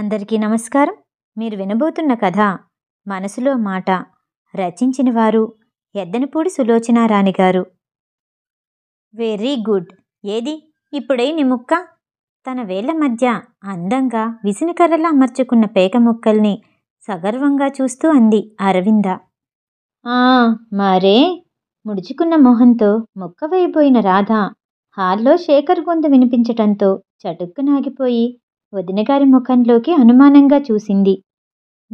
అందరికీ నమస్కారం మీరు వినబోతున్న కథ మనసులో మాట రచించిన వారు ఎద్దనపూడి సులోచనారాణి గారు వెరీ గుడ్ ఏది ఇప్పుడే నీ ముక్క తన వేళ్ల మధ్య అందంగా విసినకర్రలా అమర్చుకున్న పేక ముక్కల్ని సగర్వంగా చూస్తూ అంది అరవింద ఆ మరే ముడుచుకున్న మొహంతో ముక్క వేయబోయిన రాధ హాల్లో శేఖర్ గొంతు వినిపించటంతో చటుక్కునాగిపోయి వదినగారి ముఖంలోకి అనుమానంగా చూసింది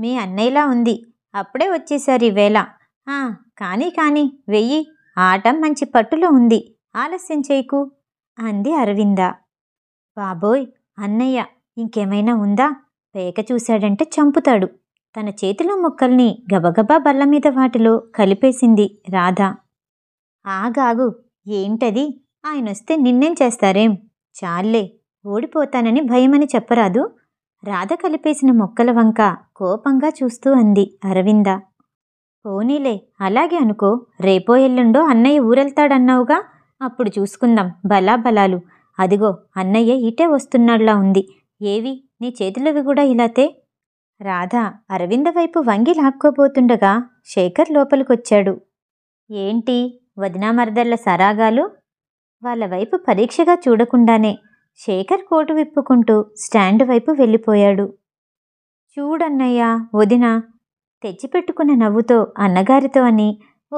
మీ అన్నయ్యలా ఉంది అప్పుడే వచ్చేశారు ఈవేళ కానీ కానీ వెయ్యి ఆట మంచి పట్టులో ఉంది ఆలస్యం చేయకు అంది అరవింద బాబోయ్ అన్నయ్య ఇంకేమైనా ఉందా పేక చూశాడంటే చంపుతాడు తన చేతిలో ముక్కల్ని గబగబా బల్ల మీద వాటిలో కలిపేసింది రాధ ఆగాగు ఏంటది ఆయనొస్తే నిన్నేం చేస్తారేం చాలే ఓడిపోతానని భయమని చెప్పరాదు రాధ కలిపేసిన మొక్కల వంక కోపంగా చూస్తూ అంది అరవింద పోనీలే అలాగే అనుకో రేపో ఎల్లుండో అన్నయ్య ఊరెళ్తాడన్నావుగా అప్పుడు చూసుకుందాం బలా బలాలు అదిగో అన్నయ్య ఇటే వస్తున్నాడులా ఉంది ఏవి నీ చేతులవి కూడా ఇలాతే రాధ అరవింద వైపు వంగి లాక్కోబోతుండగా శేఖర్ లోపలికొచ్చాడు ఏంటి వదినామర్దళ్ల సరాగాలు వాళ్ళ వైపు పరీక్షగా చూడకుండానే శేఖర్ కోటు విప్పుకుంటూ స్టాండ్ వైపు వెళ్ళిపోయాడు చూడన్నయ్యా వదిన తెచ్చిపెట్టుకున్న నవ్వుతో అన్నగారితో అని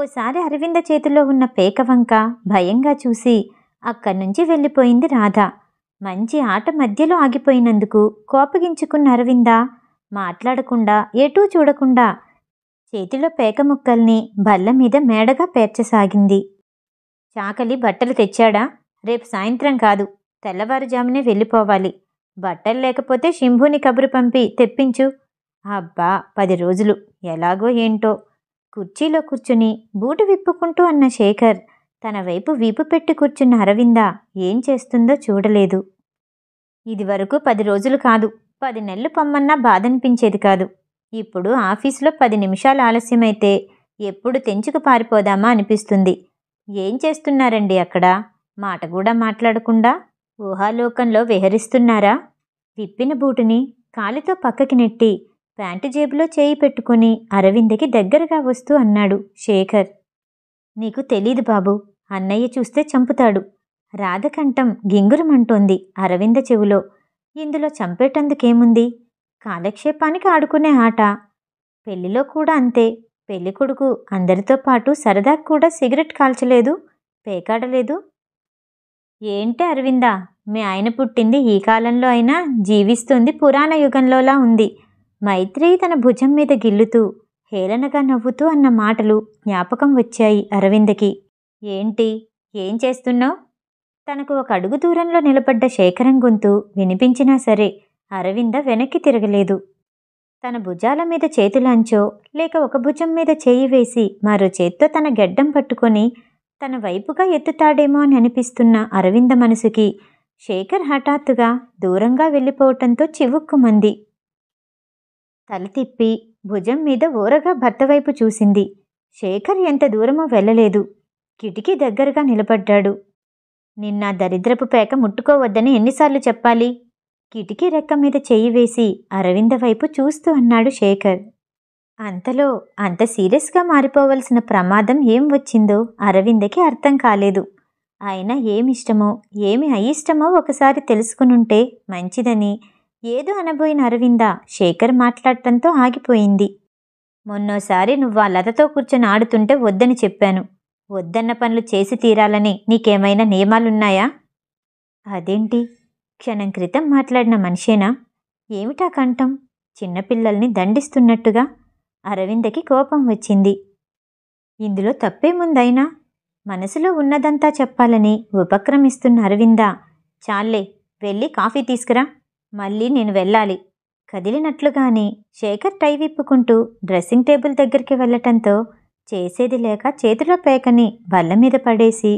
ఓసారి అరవింద చేతిలో ఉన్న పేకవంక భయంగా చూసి అక్కడి నుంచి వెళ్ళిపోయింది రాధ మంచి ఆట మధ్యలో ఆగిపోయినందుకు కోపగించుకున్న అరవింద మాట్లాడకుండా ఎటూ చూడకుండా చేతిలో పేక ముక్కల్ని బల్ల మీద మేడగా పేర్చసాగింది చాకలి బట్టలు తెచ్చాడా రేపు సాయంత్రం కాదు తెల్లవారుజామునే వెళ్ళిపోవాలి బట్టలు లేకపోతే శంభుని కబురు పంపి తెప్పించు అబ్బా పది రోజులు ఎలాగో ఏంటో కుర్చీలో కూర్చుని బూటు విప్పుకుంటూ అన్న శేఖర్ తన వైపు వీపు పెట్టి కూర్చున్న అరవింద ఏం చేస్తుందో చూడలేదు ఇదివరకు పది రోజులు కాదు పది నెలలు పొమ్మన్నా బాధనిపించేది కాదు ఇప్పుడు ఆఫీసులో పది నిమిషాలు ఆలస్యమైతే ఎప్పుడు తెంచుకు పారిపోదామా అనిపిస్తుంది ఏం చేస్తున్నారండి అక్కడ మాట కూడా మాట్లాడకుండా ఊహాలోకంలో విహరిస్తున్నారా విప్పిన బూటుని కాలితో పక్కకి నెట్టి ప్యాంటు జేబులో చేయి పెట్టుకుని అరవిందకి దగ్గరగా వస్తూ అన్నాడు శేఖర్ నీకు తెలీదు బాబు అన్నయ్య చూస్తే చంపుతాడు రాధకంఠం గింగురమంటోంది అరవింద చెవులో ఇందులో చంపేటందుకేముంది కాలక్షేపానికి ఆడుకునే ఆట పెళ్లిలో కూడా అంతే పెళ్లి కొడుకు అందరితో పాటు సరదాకు కూడా సిగరెట్ కాల్చలేదు పేకాడలేదు ఏంటి అరవింద మీ ఆయన పుట్టింది ఈ కాలంలో అయినా జీవిస్తుంది పురాణ యుగంలోలా ఉంది మైత్రి తన భుజం మీద గిల్లుతూ హేళనగా నవ్వుతూ అన్న మాటలు జ్ఞాపకం వచ్చాయి అరవిందకి ఏంటి ఏం చేస్తున్నావు తనకు ఒక అడుగు దూరంలో నిలబడ్డ శేఖరం గొంతు వినిపించినా సరే అరవింద వెనక్కి తిరగలేదు తన భుజాల మీద చేతులంచో లేక ఒక భుజం మీద చేయి వేసి మరో చేత్తో తన గెడ్డం పట్టుకొని తన వైపుగా ఎత్తుతాడేమో అని అనిపిస్తున్న అరవింద మనసుకి శేఖర్ హఠాత్తుగా దూరంగా వెళ్ళిపోవటంతో చివుక్కుమంది తల తిప్పి భుజం మీద ఓరగా భర్త వైపు చూసింది శేఖర్ ఎంత దూరమో వెళ్ళలేదు కిటికీ దగ్గరగా నిలబడ్డాడు నిన్న దరిద్రపు పేక ముట్టుకోవద్దని ఎన్నిసార్లు చెప్పాలి కిటికీ రెక్క మీద చెయ్యి వేసి అరవింద వైపు చూస్తూ అన్నాడు శేఖర్ అంతలో అంత సీరియస్గా మారిపోవలసిన ప్రమాదం ఏం వచ్చిందో అరవిందకి అర్థం కాలేదు ఆయన ఏమిష్టమో ఏమి అయిష్టమో ఒకసారి తెలుసుకునుంటే మంచిదని ఏదో అనబోయిన అరవింద శేఖర్ మాట్లాడటంతో ఆగిపోయింది మొన్నోసారి నువ్వు ఆ లతతో కూర్చొని ఆడుతుంటే వద్దని చెప్పాను వద్దన్న పనులు చేసి తీరాలని నీకేమైనా నియమాలున్నాయా అదేంటి క్షణం క్రితం మాట్లాడిన మనిషేనా ఏమిటా కంఠం చిన్నపిల్లల్ని దండిస్తున్నట్టుగా అరవిందకి కోపం వచ్చింది ఇందులో తప్పేముందైనా మనసులో ఉన్నదంతా చెప్పాలని ఉపక్రమిస్తున్న అరవింద చాలే వెళ్ళి కాఫీ తీసుకురా మళ్ళీ నేను వెళ్ళాలి కదిలినట్లుగానే శేఖర్ టై విప్పుకుంటూ డ్రెస్సింగ్ టేబుల్ దగ్గరికి వెళ్ళటంతో చేసేది లేక చేతిలో పేకని బల్ల మీద పడేసి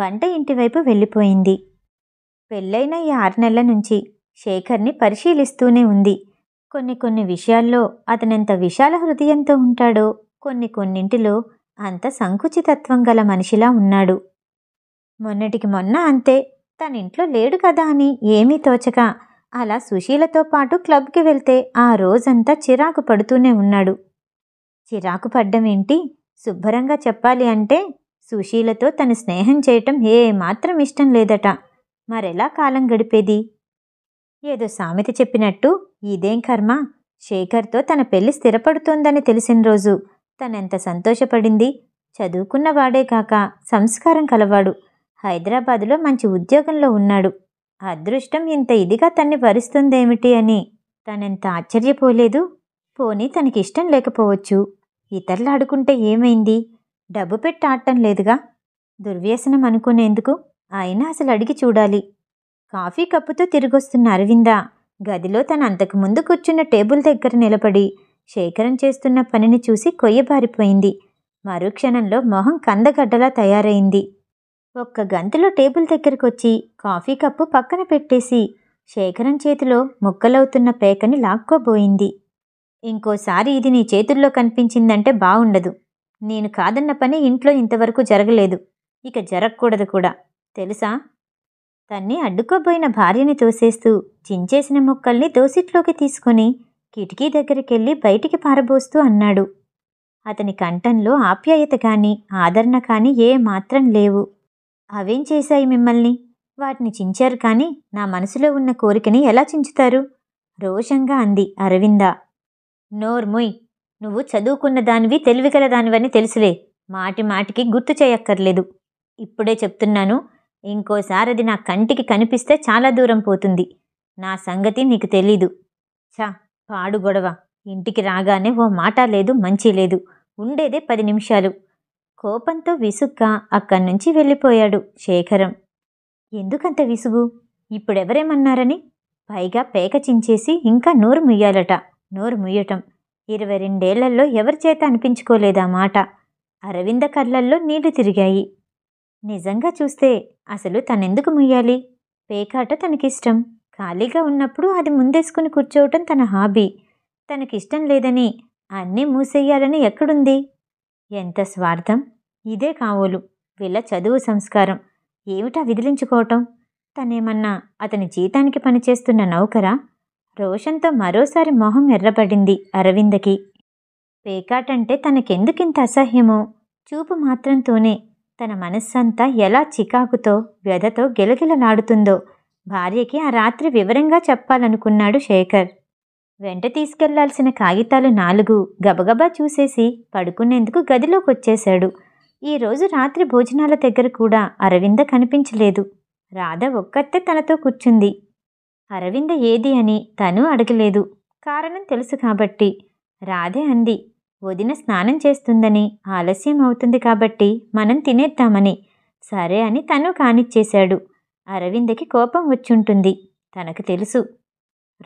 వంట ఇంటివైపు వెళ్ళిపోయింది పెళ్ళైన ఈ ఆరు నెలల నుంచి శేఖర్ని పరిశీలిస్తూనే ఉంది కొన్ని కొన్ని విషయాల్లో అతనెంత విశాల హృదయంతో ఉంటాడో కొన్ని కొన్నింటిలో అంత సంకుచితత్వం గల మనిషిలా ఉన్నాడు మొన్నటికి మొన్న అంతే తనింట్లో లేడు కదా అని ఏమీ తోచక అలా సుశీలతో పాటు క్లబ్కి వెళ్తే ఆ రోజంతా చిరాకు పడుతూనే ఉన్నాడు చిరాకు పడ్డం ఏంటి శుభ్రంగా చెప్పాలి అంటే సుశీలతో తన స్నేహం చేయటం ఏమాత్రం ఇష్టం లేదట మరెలా కాలం గడిపేది ఏదో సామెత చెప్పినట్టు ఇదేం కర్మ శేఖర్తో తన పెళ్లి స్థిరపడుతోందని తెలిసిన రోజు తనెంత సంతోషపడింది చదువుకున్నవాడే కాక సంస్కారం కలవాడు హైదరాబాదులో మంచి ఉద్యోగంలో ఉన్నాడు అదృష్టం ఇంత ఇదిగా తన్ని భరిస్తుందేమిటి అని తనెంత ఆశ్చర్యపోలేదు పోనీ తనకిష్టం లేకపోవచ్చు ఇతరులు ఆడుకుంటే ఏమైంది డబ్బు పెట్టి ఆడటం లేదుగా దుర్వ్యసనం అనుకునేందుకు అయినా అసలు అడిగి చూడాలి కాఫీ కప్పుతో తిరిగొస్తున్న అరవిందా గదిలో తను అంతకుముందు కూర్చున్న టేబుల్ దగ్గర నిలబడి శేఖరం చేస్తున్న పనిని చూసి కొయ్యబారిపోయింది మరుక్షణంలో మొహం కందగడ్డలా తయారైంది ఒక్క గంతులో టేబుల్ దగ్గరకొచ్చి కాఫీ కప్పు పక్కన పెట్టేసి శేఖరం చేతిలో ముక్కలవుతున్న పేకని లాక్కోబోయింది ఇంకోసారి ఇది నీ చేతుల్లో కనిపించిందంటే బావుండదు నేను కాదన్న పని ఇంట్లో ఇంతవరకు జరగలేదు ఇక జరగకూడదు కూడా తెలుసా తన్ని అడ్డుకోబోయిన భార్యని తోసేస్తూ చించేసిన మొక్కల్ని దోసిట్లోకి తీసుకుని కిటికీ దగ్గరికెళ్ళి బయటికి పారబోస్తూ అన్నాడు అతని కంఠంలో ఆప్యాయత కానీ ఆదరణ కానీ ఏ మాత్రం లేవు అవేం చేశాయి మిమ్మల్ని వాటిని చించారు కానీ నా మనసులో ఉన్న కోరికని ఎలా చించుతారు రోషంగా అంది అరవింద నోర్ముయ్ నువ్వు చదువుకున్న దానివి తెలివిగల దానివని తెలుసులే మాటి మాటికి గుర్తు చేయక్కర్లేదు ఇప్పుడే చెప్తున్నాను ఇంకోసారి అది నా కంటికి కనిపిస్తే చాలా దూరం పోతుంది నా సంగతి నీకు తెలీదు ఛా పాడు గొడవ ఇంటికి రాగానే ఓ మాట లేదు మంచి లేదు ఉండేదే పది నిమిషాలు కోపంతో విసుక్క అక్కడి నుంచి వెళ్ళిపోయాడు శేఖరం ఎందుకంత విసుగు ఇప్పుడెవరేమన్నారని పైగా పేక చించేసి ఇంకా నోరు ముయ్యాలట నోరు ముయ్యటం ఇరవై రెండేళ్లలో ఎవరి చేత అనిపించుకోలేదా మాట అరవింద కళ్ళల్లో నీళ్లు తిరిగాయి నిజంగా చూస్తే అసలు తనెందుకు ముయ్యాలి పేకాట తనకిష్టం ఖాళీగా ఉన్నప్పుడు అది ముందేసుకుని కూర్చోవటం తన హాబీ తనకిష్టం లేదని అన్నీ మూసేయాలని ఎక్కడుంది ఎంత స్వార్థం ఇదే కావోలు వీళ్ళ చదువు సంస్కారం ఏమిటా విదిలించుకోవటం తనేమన్నా అతని జీతానికి పనిచేస్తున్న నౌకరా రోషన్తో మరోసారి మొహం ఎర్రబడింది అరవిందకి పేకాటంటే తనకెందుకింత అసహ్యమో చూపు మాత్రంతోనే తన మనస్సంతా ఎలా చికాకుతో వ్యధతో గిలగిలలాడుతుందో భార్యకి ఆ రాత్రి వివరంగా చెప్పాలనుకున్నాడు శేఖర్ వెంట తీసుకెళ్లాల్సిన కాగితాలు నాలుగు గబగబా చూసేసి పడుకునేందుకు గదిలోకి వచ్చేశాడు ఈరోజు రాత్రి భోజనాల దగ్గర కూడా అరవింద కనిపించలేదు రాధ ఒక్కతే తనతో కూర్చుంది అరవింద ఏది అని తను అడగలేదు కారణం తెలుసు కాబట్టి రాధే అంది వదిన స్నానం చేస్తుందని ఆలస్యం అవుతుంది కాబట్టి మనం తినేద్దామని సరే అని తను కానిచ్చేశాడు అరవిందకి కోపం వచ్చుంటుంది తనకు తెలుసు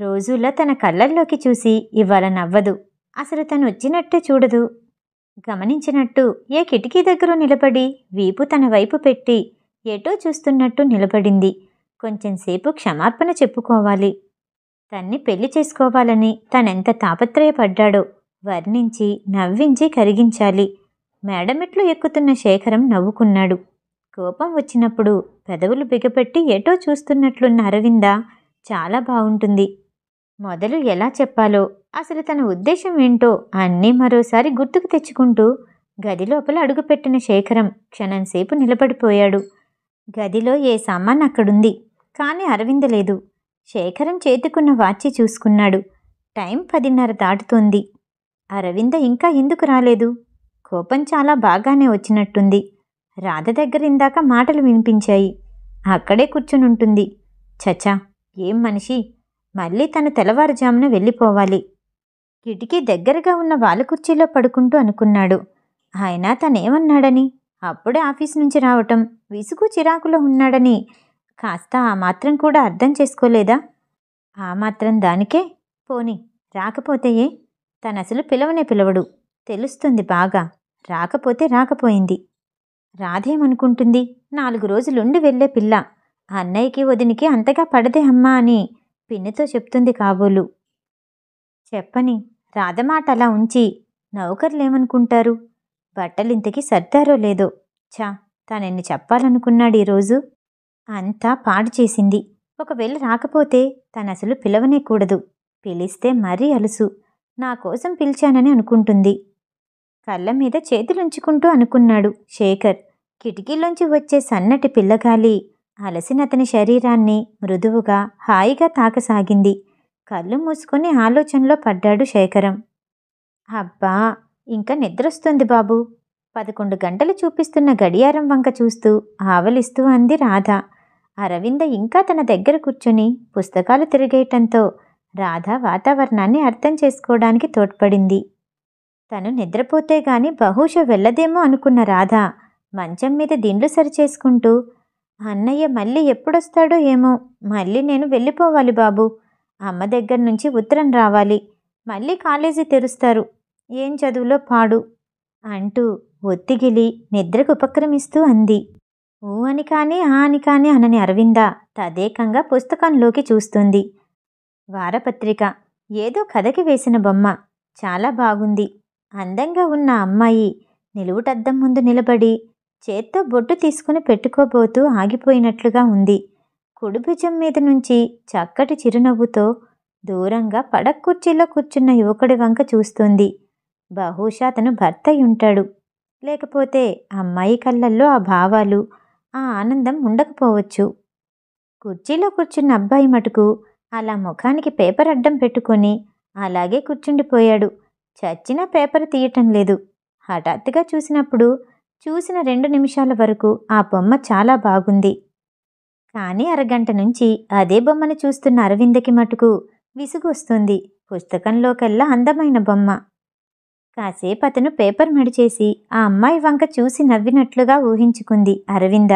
రోజులా తన కళ్ళల్లోకి చూసి ఇవాళ నవ్వదు అసలు తను వచ్చినట్టు చూడదు గమనించినట్టు ఏ కిటికీ దగ్గర నిలబడి వీపు తన వైపు పెట్టి ఎటో చూస్తున్నట్టు నిలబడింది కొంచెంసేపు క్షమాపణ చెప్పుకోవాలి తన్ని పెళ్లి చేసుకోవాలని తనెంత తాపత్రయపడ్డాడో వర్ణించి నవ్వించి కరిగించాలి మేడమిట్లు ఎక్కుతున్న శేఖరం నవ్వుకున్నాడు కోపం వచ్చినప్పుడు పెదవులు బిగపెట్టి ఎటో చూస్తున్నట్లున్న అరవింద చాలా బాగుంటుంది మొదలు ఎలా చెప్పాలో అసలు తన ఉద్దేశం ఏంటో అన్నీ మరోసారి గుర్తుకు తెచ్చుకుంటూ గది లోపల అడుగుపెట్టిన శేఖరం క్షణంసేపు నిలబడిపోయాడు గదిలో ఏ సామాన్ అక్కడుంది కానీ అరవింద లేదు శేఖరం చేతుకున్న వాచి చూసుకున్నాడు టైం పదిన్నర దాటుతోంది అరవింద ఇంకా ఎందుకు రాలేదు కోపం చాలా బాగానే వచ్చినట్టుంది రాధ దగ్గర ఇందాక మాటలు వినిపించాయి అక్కడే కూర్చునుంటుంది చచా ఏం మనిషి మళ్ళీ తను తెల్లవారుజామున వెళ్ళిపోవాలి కిటికీ దగ్గరగా ఉన్న వాళ్ళ కుర్చీలో పడుకుంటూ అనుకున్నాడు ఆయన తనేమన్నాడని అప్పుడే ఆఫీస్ నుంచి రావటం విసుగు చిరాకులో ఉన్నాడని కాస్త ఆ మాత్రం కూడా అర్థం చేసుకోలేదా ఆ మాత్రం దానికే పోని రాకపోతేయే తనసలు పిలవనే పిలవడు తెలుస్తుంది బాగా రాకపోతే రాకపోయింది రాధేమనుకుంటుంది నాలుగు రోజులుండి వెళ్ళే పిల్ల అన్నయ్యకి వదినికి అంతగా పడదే అమ్మా అని పిన్నితో చెప్తుంది కాబోలు చెప్పని రాధమాట అలా ఉంచి నౌకర్లేమనుకుంటారు బట్టలింతకి సర్దారో లేదో ఛా తనని చెప్పాలనుకున్నాడు ఈరోజు అంతా పాడు చేసింది ఒకవేళ రాకపోతే తనసలు పిలవనే కూడదు పిలిస్తే మరీ అలుసు నా కోసం పిలిచానని అనుకుంటుంది కళ్ళ మీద చేతులుంచుకుంటూ అనుకున్నాడు శేఖర్ కిటికీలోంచి వచ్చే సన్నటి పిల్లగాలి అలసినతని శరీరాన్ని మృదువుగా హాయిగా తాకసాగింది కళ్ళు మూసుకుని ఆలోచనలో పడ్డాడు శేఖరం అబ్బా ఇంకా నిద్రొస్తుంది బాబు పదకొండు గంటలు చూపిస్తున్న గడియారం వంక చూస్తూ ఆవలిస్తూ అంది రాధ అరవింద ఇంకా తన దగ్గర కూర్చుని పుస్తకాలు తిరిగేయటంతో రాధ వాతావరణాన్ని అర్థం చేసుకోవడానికి తోడ్పడింది తను నిద్రపోతే గాని బహుశా వెళ్ళదేమో అనుకున్న రాధ మంచం మీద దిండ్లు సరిచేసుకుంటూ అన్నయ్య మళ్ళీ ఎప్పుడొస్తాడో ఏమో మళ్ళీ నేను వెళ్ళిపోవాలి బాబు అమ్మ దగ్గర నుంచి ఉత్తరం రావాలి మళ్ళీ కాలేజీ తెరుస్తారు ఏం చదువులో పాడు అంటూ ఒత్తిగిలి నిద్రకు ఉపక్రమిస్తూ అంది ఊ అని కానీ ఆ అని కానీ అనని అరవిందా తదేకంగా పుస్తకంలోకి చూస్తుంది వారపత్రిక ఏదో కథకి వేసిన బొమ్మ చాలా బాగుంది అందంగా ఉన్న అమ్మాయి నిలువుటద్దం ముందు నిలబడి చేత్తో బొట్టు తీసుకుని పెట్టుకోబోతూ ఆగిపోయినట్లుగా ఉంది కుడి మీద నుంచి చక్కటి చిరునవ్వుతో దూరంగా పడక్ కుర్చీలో కూర్చున్న యువకుడి వంక చూస్తుంది బహుశా అతను భర్త ఉంటాడు లేకపోతే అమ్మాయి కళ్ళల్లో ఆ భావాలు ఆ ఆనందం ఉండకపోవచ్చు కుర్చీలో కూర్చున్న అబ్బాయి మటుకు అలా ముఖానికి పేపర్ అడ్డం పెట్టుకొని అలాగే కూర్చుండిపోయాడు చచ్చిన పేపర్ తీయటం లేదు హఠాత్తుగా చూసినప్పుడు చూసిన రెండు నిమిషాల వరకు ఆ బొమ్మ చాలా బాగుంది కానీ అరగంట నుంచి అదే బొమ్మను చూస్తున్న అరవిందకి మటుకు విసుగొస్తుంది పుస్తకంలోకెల్లా అందమైన బొమ్మ కాసేపు అతను పేపర్ మడిచేసి ఆ అమ్మాయి వంక చూసి నవ్వినట్లుగా ఊహించుకుంది అరవింద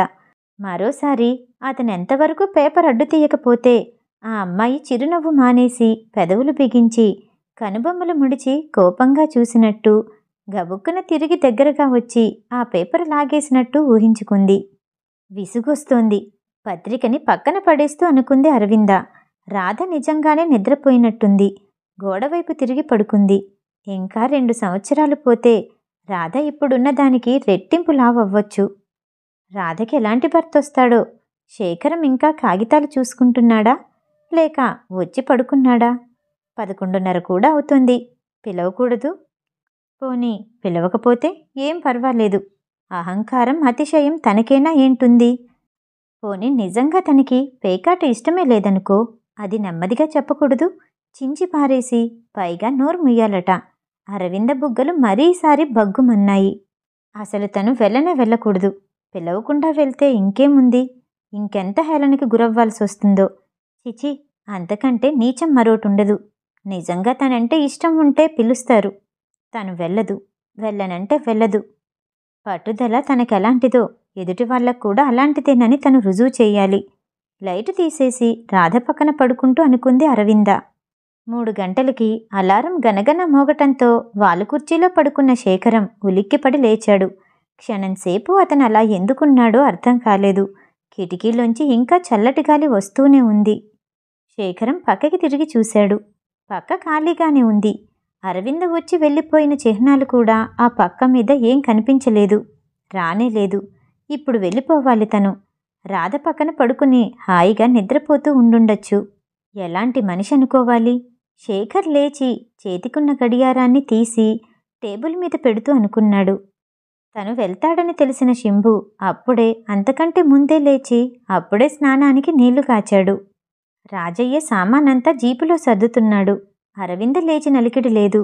మరోసారి అతను ఎంతవరకు పేపర్ అడ్డు తీయకపోతే ఆ అమ్మాయి చిరునవ్వు మానేసి పెదవులు బిగించి కనుబొమ్మలు ముడిచి కోపంగా చూసినట్టు గబుక్కున తిరిగి దగ్గరగా వచ్చి ఆ పేపర్ లాగేసినట్టు ఊహించుకుంది విసుగొస్తోంది పత్రికని పక్కన పడేస్తూ అనుకుంది అరవింద రాధ నిజంగానే నిద్రపోయినట్టుంది గోడవైపు తిరిగి పడుకుంది ఇంకా రెండు సంవత్సరాలు పోతే రాధ ఇప్పుడున్న దానికి రెట్టింపు లావవ్వచ్చు రాధకి ఎలాంటి భర్త వస్తాడో శేఖరం ఇంకా కాగితాలు చూసుకుంటున్నాడా లేక వచ్చి పడుకున్నాడా పదకొండున్నర కూడా అవుతుంది పిలవకూడదు పోనీ పిలవకపోతే ఏం పర్వాలేదు అహంకారం అతిశయం తనకేనా ఏంటుంది పోనీ నిజంగా తనకి పేకాట ఇష్టమే లేదనుకో అది నెమ్మదిగా చెప్పకూడదు చించి పారేసి పైగా నోరు ముయ్యాలట అరవింద బుగ్గలు మరీసారి బగ్గుమన్నాయి అసలు తను వెళ్ళనే వెళ్ళకూడదు పిలవకుండా వెళ్తే ఇంకేముంది ఇంకెంత హేళనకి గురవ్వాల్సి వస్తుందో చిచి అంతకంటే నీచం మరోటి ఉండదు నిజంగా తనంటే ఇష్టం ఉంటే పిలుస్తారు తను వెళ్ళదు వెళ్ళనంటే వెళ్ళదు పట్టుదల తనకెలాంటిదో ఎదుటి వాళ్ళకు కూడా అలాంటిదేనని తను రుజువు చేయాలి లైట్ తీసేసి రాధ పక్కన పడుకుంటూ అనుకుంది అరవింద మూడు గంటలకి అలారం గనగన మోగటంతో వాలు కుర్చీలో పడుకున్న శేఖరం ఉలిక్కిపడి లేచాడు క్షణంసేపు అతను అలా ఎందుకున్నాడో అర్థం కాలేదు కిటికీలోంచి ఇంకా చల్లటి గాలి వస్తూనే ఉంది శేఖరం పక్కకి తిరిగి చూశాడు పక్క ఖాళీగానే ఉంది అరవింద వచ్చి వెళ్ళిపోయిన చిహ్నాలు కూడా ఆ పక్క మీద ఏం కనిపించలేదు రానేలేదు ఇప్పుడు వెళ్ళిపోవాలి తను రాధ పక్కన పడుకుని హాయిగా నిద్రపోతూ ఉండుండొచ్చు ఎలాంటి మనిషి అనుకోవాలి శేఖర్ లేచి చేతికున్న గడియారాన్ని తీసి టేబుల్ మీద పెడుతూ అనుకున్నాడు తను వెళ్తాడని తెలిసిన శింభు అప్పుడే అంతకంటే ముందే లేచి అప్పుడే స్నానానికి నీళ్లు కాచాడు రాజయ్య సామానంతా జీపులో సర్దుతున్నాడు అరవింద లేచి నలికిడి లేదు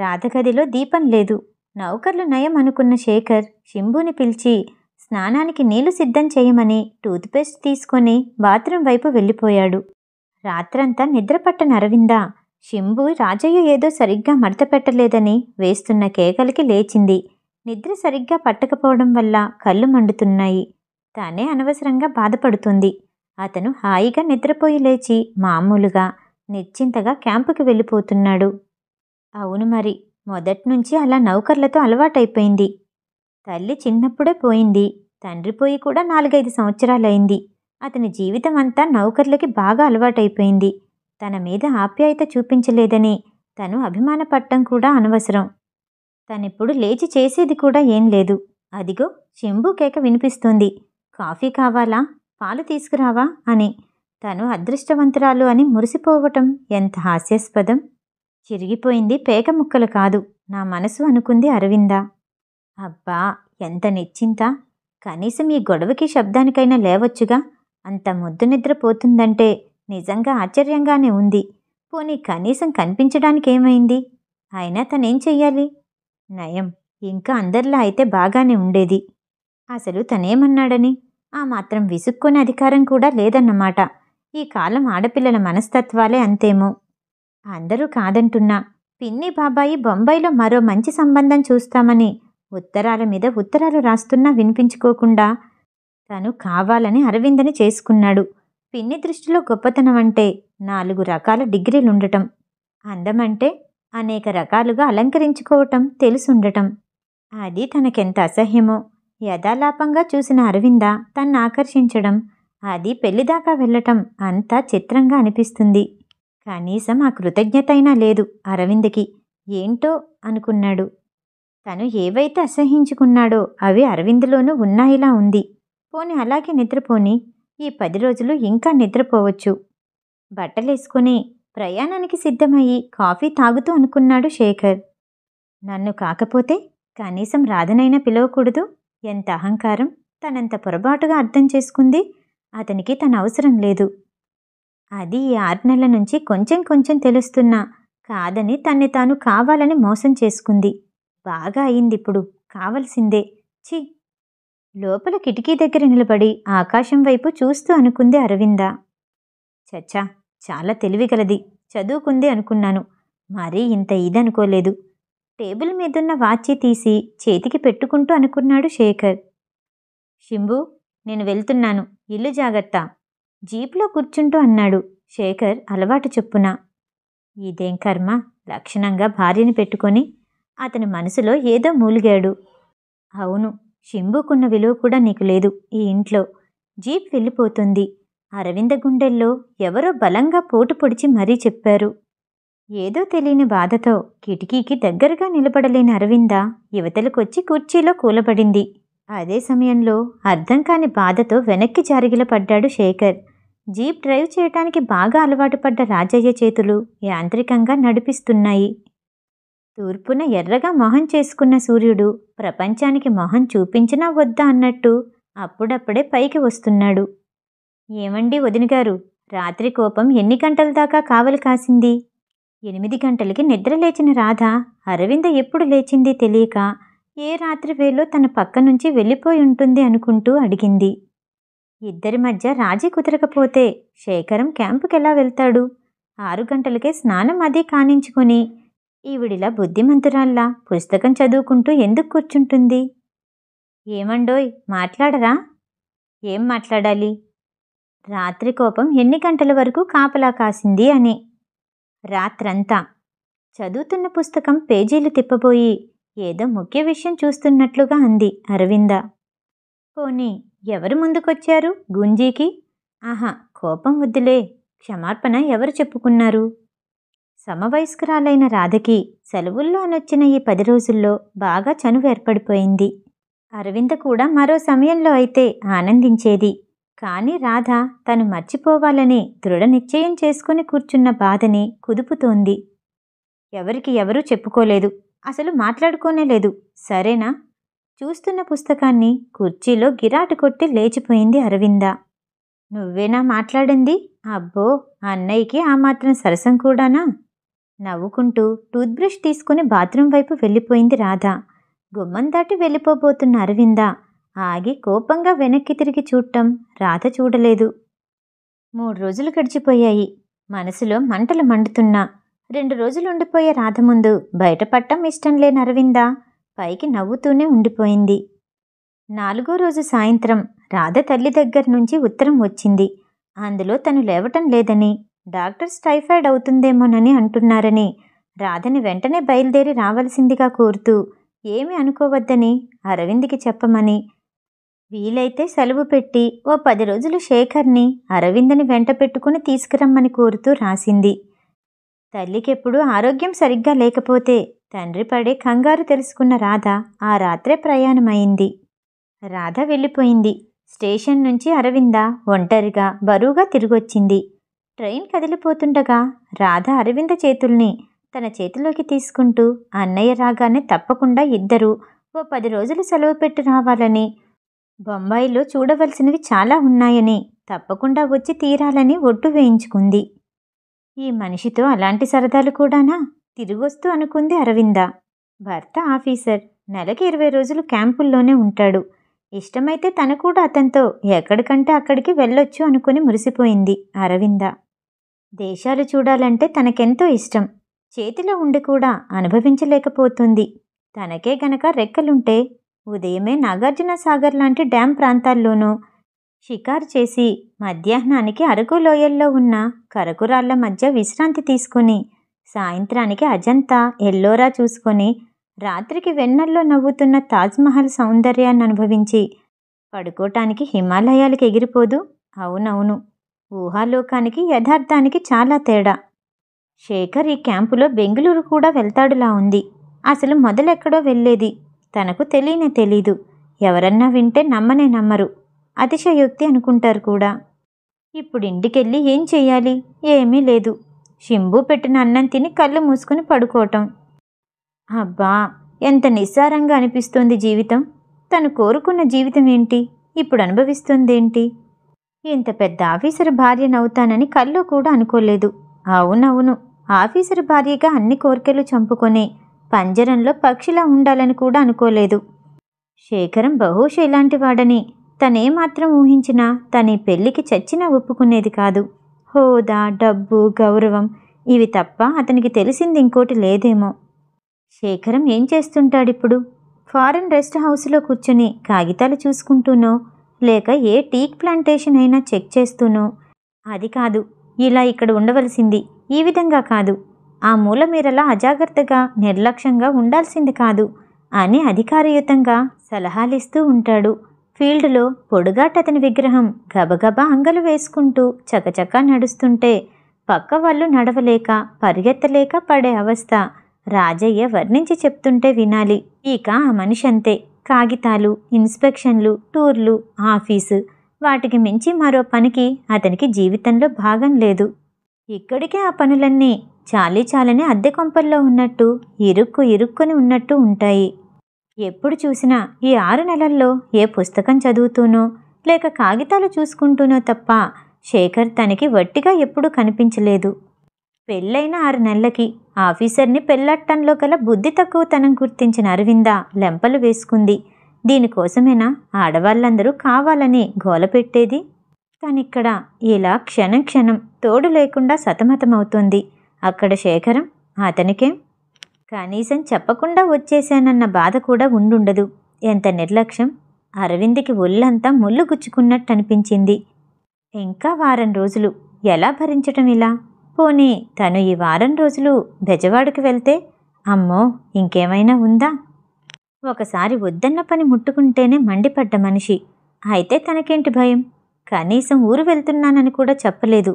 రాధగదిలో దీపం లేదు నౌకర్లు నయం అనుకున్న శేఖర్ శింభుని పిలిచి స్నానానికి నీళ్లు సిద్ధం చేయమని టూత్పేస్ట్ తీసుకొని బాత్రూం వైపు వెళ్ళిపోయాడు రాత్రంతా నిద్రపట్టన అరవింద శింభు రాజయ్య ఏదో సరిగ్గా మడత పెట్టలేదని వేస్తున్న కేకలకి లేచింది నిద్ర సరిగ్గా పట్టకపోవడం వల్ల కళ్ళు మండుతున్నాయి తానే అనవసరంగా బాధపడుతుంది అతను హాయిగా నిద్రపోయి లేచి మామూలుగా నిశ్చింతగా క్యాంపుకి వెళ్ళిపోతున్నాడు అవును మరి మొదట్నుంచి అలా నౌకర్లతో అలవాటైపోయింది తల్లి చిన్నప్పుడే పోయింది తండ్రి పోయి కూడా నాలుగైదు సంవత్సరాలైంది అతని జీవితం అంతా నౌకర్లకి బాగా అలవాటైపోయింది తన మీద ఆప్యాయత చూపించలేదని తను అభిమానపట్టం కూడా అనవసరం తనిప్పుడు లేచి చేసేది కూడా ఏం లేదు అదిగో చెంబు కేక వినిపిస్తుంది కాఫీ కావాలా పాలు తీసుకురావా అని తను అదృష్టవంతురాలు అని మురిసిపోవటం ఎంత హాస్యాస్పదం చిరిగిపోయింది పేక ముక్కలు కాదు నా మనసు అనుకుంది అరవిందా అబ్బా ఎంత నిశ్చింత కనీసం ఈ గొడవకి శబ్దానికైనా లేవచ్చుగా అంత ముద్దు నిద్రపోతుందంటే నిజంగా ఆశ్చర్యంగానే ఉంది పోనీ కనీసం కనిపించడానికి ఏమైంది అయినా తనేం చెయ్యాలి నయం ఇంకా అందరిలా అయితే బాగానే ఉండేది అసలు తనేమన్నాడని ఆ మాత్రం విసుక్కునే అధికారం కూడా లేదన్నమాట ఈ కాలం ఆడపిల్లల మనస్తత్వాలే అంతేమో అందరూ కాదంటున్నా పిన్ని బాబాయి బొంబాయిలో మరో మంచి సంబంధం చూస్తామని ఉత్తరాల మీద ఉత్తరాలు రాస్తున్నా వినిపించుకోకుండా తను కావాలని అరవిందని చేసుకున్నాడు పిన్ని దృష్టిలో గొప్పతనం అంటే నాలుగు రకాల డిగ్రీలుండటం అందమంటే అనేక రకాలుగా అలంకరించుకోవటం తెలుసుండటం అది తనకెంత అసహ్యమో యథాలాపంగా చూసిన అరవింద తన్ను ఆకర్షించడం అది పెళ్లిదాకా వెళ్ళటం అంతా చిత్రంగా అనిపిస్తుంది కనీసం ఆ కృతజ్ఞత అయినా లేదు అరవింద్కి ఏంటో అనుకున్నాడు తను ఏవైతే అసహించుకున్నాడో అవి అరవింద్లోనూ ఉన్నాయిలా ఉంది పోని అలాగే నిద్రపోని ఈ పది రోజులు ఇంకా నిద్రపోవచ్చు బట్టలేసుకుని ప్రయాణానికి సిద్ధమయ్యి కాఫీ తాగుతూ అనుకున్నాడు శేఖర్ నన్ను కాకపోతే కనీసం రాధనైనా పిలవకూడదు ఎంత అహంకారం తనంత పొరపాటుగా అర్థం చేసుకుంది అతనికి తన అవసరం లేదు అది ఈ ఆరు నెలల నుంచి కొంచెం కొంచెం తెలుస్తున్నా కాదని తన్ని తాను కావాలని మోసం చేసుకుంది బాగా అయింది ఇప్పుడు కావలసిందే ఛీ లోపల కిటికీ దగ్గర నిలబడి ఆకాశం వైపు చూస్తూ అనుకుంది అరవింద చచ్చా చాలా తెలివిగలది చదువుకుంది అనుకున్నాను మరీ ఇంత ఇదనుకోలేదు టేబుల్ మీదున్న వాచి తీసి చేతికి పెట్టుకుంటూ అనుకున్నాడు శేఖర్ శింబు నేను వెళ్తున్నాను ఇల్లు జాగ్రత్త జీప్లో కూర్చుంటూ అన్నాడు శేఖర్ అలవాటు చొప్పున ఇదేం కర్మ లక్షణంగా భార్యని పెట్టుకొని అతని మనసులో ఏదో మూలిగాడు అవును శింబుకున్న విలువ కూడా నీకు లేదు ఈ ఇంట్లో జీప్ వెళ్ళిపోతుంది అరవింద గుండెల్లో ఎవరో బలంగా పోటు పొడిచి మరీ చెప్పారు ఏదో తెలియని బాధతో కిటికీకి దగ్గరగా నిలబడలేని అరవింద యువతలకొచ్చి కుర్చీలో కూలబడింది అదే సమయంలో అర్థం కాని బాధతో వెనక్కి జారిగిల పడ్డాడు శేఖర్ జీప్ డ్రైవ్ చేయటానికి బాగా అలవాటు పడ్డ రాజయ్య చేతులు యాంత్రికంగా నడిపిస్తున్నాయి తూర్పున ఎర్రగా మొహం చేసుకున్న సూర్యుడు ప్రపంచానికి మొహం చూపించినా వద్దా అన్నట్టు అప్పుడప్పుడే పైకి వస్తున్నాడు ఏమండి వదినగారు రాత్రి కోపం ఎన్ని గంటల దాకా కావలి కాసింది ఎనిమిది గంటలకి నిద్ర లేచిన రాధ అరవింద ఎప్పుడు లేచింది తెలియక ఏ రాత్రి వేలో తన పక్క నుంచి వెళ్ళిపోయి ఉంటుంది అనుకుంటూ అడిగింది ఇద్దరి మధ్య రాజీ కుదరకపోతే శేఖరం క్యాంపుకి ఎలా వెళ్తాడు ఆరు గంటలకే స్నానం అది కానించుకొని ఈవిడిలా బుద్ధిమంతురాల్లా పుస్తకం చదువుకుంటూ ఎందుకు కూర్చుంటుంది ఏమండోయ్ మాట్లాడరా ఏం మాట్లాడాలి రాత్రి కోపం ఎన్ని గంటల వరకు కాపలా కాసింది అని రాత్రంతా చదువుతున్న పుస్తకం పేజీలు తిప్పబోయి ఏదో ముఖ్య విషయం చూస్తున్నట్లుగా అంది అరవింద పోనీ ఎవరు ముందుకొచ్చారు గుంజీకి ఆహా కోపం వద్దులే క్షమార్పణ ఎవరు చెప్పుకున్నారు సమవయస్కురాలైన రాధకి సెలవుల్లో అనొచ్చిన ఈ పది రోజుల్లో బాగా చనువు ఏర్పడిపోయింది అరవింద కూడా మరో సమయంలో అయితే ఆనందించేది కానీ రాధ తను మర్చిపోవాలని దృఢ నిశ్చయం చేసుకుని కూర్చున్న బాధని కుదుపుతోంది ఎవరికి ఎవరూ చెప్పుకోలేదు అసలు మాట్లాడుకోనే లేదు సరేనా చూస్తున్న పుస్తకాన్ని కుర్చీలో గిరాటు కొట్టి లేచిపోయింది అరవింద నువ్వేనా మాట్లాడింది అబ్బో అన్నయ్యకి ఆ మాత్రం సరసం కూడానా నవ్వుకుంటూ టూత్ బ్రష్ తీసుకుని బాత్రూం వైపు వెళ్ళిపోయింది రాధ గుమ్మం దాటి వెళ్ళిపోబోతున్న అరవింద ఆగి కోపంగా వెనక్కి తిరిగి చూడటం రాధ చూడలేదు మూడు రోజులు గడిచిపోయాయి మనసులో మంటలు మండుతున్నా రెండు రోజులు ఉండిపోయే రాధ ముందు బయటపడటం ఇష్టం లేని అరవింద పైకి నవ్వుతూనే ఉండిపోయింది నాలుగో రోజు సాయంత్రం రాధ తల్లి దగ్గర నుంచి ఉత్తరం వచ్చింది అందులో తను లేవటం లేదని డాక్టర్స్ టైఫాయిడ్ అవుతుందేమోనని అంటున్నారని రాధని వెంటనే బయలుదేరి రావాల్సిందిగా కోరుతూ ఏమి అనుకోవద్దని అరవింద్కి చెప్పమని వీలైతే సెలవు పెట్టి ఓ పది రోజులు శేఖర్ని అరవిందని వెంట పెట్టుకుని తీసుకురమ్మని కోరుతూ రాసింది తల్లికెప్పుడు ఆరోగ్యం సరిగ్గా లేకపోతే తండ్రి పడే కంగారు తెలుసుకున్న రాధ ఆ రాత్రే ప్రయాణమైంది రాధ వెళ్ళిపోయింది స్టేషన్ నుంచి అరవింద ఒంటరిగా బరువుగా తిరిగొచ్చింది ట్రైన్ కదిలిపోతుండగా రాధ అరవింద చేతుల్ని తన చేతిలోకి తీసుకుంటూ అన్నయ్య రాగానే తప్పకుండా ఇద్దరూ ఓ పది రోజులు సెలవు పెట్టి రావాలని బొంబాయిలో చూడవలసినవి చాలా ఉన్నాయని తప్పకుండా వచ్చి తీరాలని ఒట్టు వేయించుకుంది ఈ మనిషితో అలాంటి సరదాలు కూడానా తిరిగొస్తూ అనుకుంది అరవింద భర్త ఆఫీసర్ నెలకి ఇరవై రోజులు క్యాంపుల్లోనే ఉంటాడు ఇష్టమైతే తను కూడా అతనితో ఎక్కడికంటే అక్కడికి వెళ్ళొచ్చు అనుకుని మురిసిపోయింది అరవింద దేశాలు చూడాలంటే తనకెంతో ఇష్టం చేతిలో ఉండి కూడా అనుభవించలేకపోతుంది తనకే గనక రెక్కలుంటే ఉదయమే నాగార్జున సాగర్ లాంటి డ్యాం ప్రాంతాల్లోనూ షికారు చేసి మధ్యాహ్నానికి అరకు లోయల్లో ఉన్న కరకురాళ్ల మధ్య విశ్రాంతి తీసుకుని సాయంత్రానికి అజంతా ఎల్లోరా చూసుకొని రాత్రికి వెన్నెల్లో నవ్వుతున్న తాజ్మహల్ సౌందర్యాన్ని అనుభవించి పడుకోటానికి హిమాలయాలకు ఎగిరిపోదు అవునవును ఊహాలోకానికి యథార్థానికి చాలా తేడా శేఖర్ ఈ క్యాంపులో బెంగళూరు కూడా వెళ్తాడులా ఉంది అసలు మొదలెక్కడో వెళ్ళేది తనకు తెలియనే తెలీదు ఎవరన్నా వింటే నమ్మనే నమ్మరు అతిశయోక్తి అనుకుంటారు కూడా ఇప్పుడు ఇంటికెళ్ళి ఏం చెయ్యాలి ఏమీ లేదు షింబు పెట్టిన అన్నం తిని కళ్ళు మూసుకుని పడుకోవటం అబ్బా ఎంత నిస్సారంగా అనిపిస్తుంది జీవితం తను కోరుకున్న జీవితం ఏంటి ఇప్పుడు అనుభవిస్తుందేంటి ఇంత పెద్ద ఆఫీసర్ భార్యనవుతానని కళ్ళు కూడా అనుకోలేదు అవునవును ఆఫీసర్ భార్యగా అన్ని కోరికలు చంపుకొని పంజరంలో పక్షిలా ఉండాలని కూడా అనుకోలేదు శేఖరం బహుశా ఇలాంటి వాడని తనేమాత్రం ఊహించినా తన పెళ్లికి చచ్చినా ఒప్పుకునేది కాదు హోదా డబ్బు గౌరవం ఇవి తప్ప అతనికి తెలిసింది ఇంకోటి లేదేమో శేఖరం ఏం చేస్తుంటాడిప్పుడు ఫారెన్ రెస్ట్ హౌస్లో కూర్చుని కాగితాలు చూసుకుంటూనో లేక ఏ టీక్ ప్లాంటేషన్ అయినా చెక్ చేస్తూనో అది కాదు ఇలా ఇక్కడ ఉండవలసింది ఈ విధంగా కాదు ఆ మూల మీరలా అజాగ్రత్తగా నిర్లక్ష్యంగా ఉండాల్సింది కాదు అని అధికారయుతంగా సలహాలిస్తూ ఉంటాడు ఫీల్డ్లో పొడుగాటతని విగ్రహం గబగబా అంగలు వేసుకుంటూ చకచకా నడుస్తుంటే పక్క వాళ్ళు నడవలేక పరిగెత్తలేక పడే అవస్థ రాజయ్య వర్ణించి చెప్తుంటే వినాలి ఇక ఆ మనిషి అంతే కాగితాలు ఇన్స్పెక్షన్లు టూర్లు ఆఫీసు వాటికి మించి మరో పనికి అతనికి జీవితంలో భాగం లేదు ఇక్కడికే ఆ పనులన్నీ చాలీ చాలని అద్దె కొంపల్లో ఉన్నట్టు ఇరుక్కు ఇరుక్కుని ఉన్నట్టు ఉంటాయి ఎప్పుడు చూసినా ఈ ఆరు నెలల్లో ఏ పుస్తకం చదువుతూనో లేక కాగితాలు చూసుకుంటూనో తప్ప శేఖర్ తనకి వట్టిగా ఎప్పుడూ కనిపించలేదు పెళ్ళైన ఆరు నెలలకి ఆఫీసర్ని పెళ్ళట్టంలో గల బుద్ధి తక్కువతనం గుర్తించిన అరవింద లెంపలు వేసుకుంది దీనికోసమేనా ఆడవాళ్ళందరూ కావాలని గోల పెట్టేది కానీ ఇక్కడ ఇలా క్షణం క్షణం తోడు లేకుండా సతమతమవుతుంది అక్కడ శేఖరం అతనికేం కనీసం చెప్పకుండా వచ్చేశానన్న బాధ కూడా ఉండుండదు ఎంత నిర్లక్ష్యం అరవింద్కి ఒళ్ళంతా ముళ్ళు గుచ్చుకున్నట్టు అనిపించింది ఇంకా వారం రోజులు ఎలా భరించటం ఇలా పోనీ తను ఈ వారం రోజులు బెజవాడకు వెళ్తే అమ్మో ఇంకేమైనా ఉందా ఒకసారి వద్దన్న పని ముట్టుకుంటేనే మండిపడ్డ మనిషి అయితే తనకేంటి భయం కనీసం ఊరు వెళ్తున్నానని కూడా చెప్పలేదు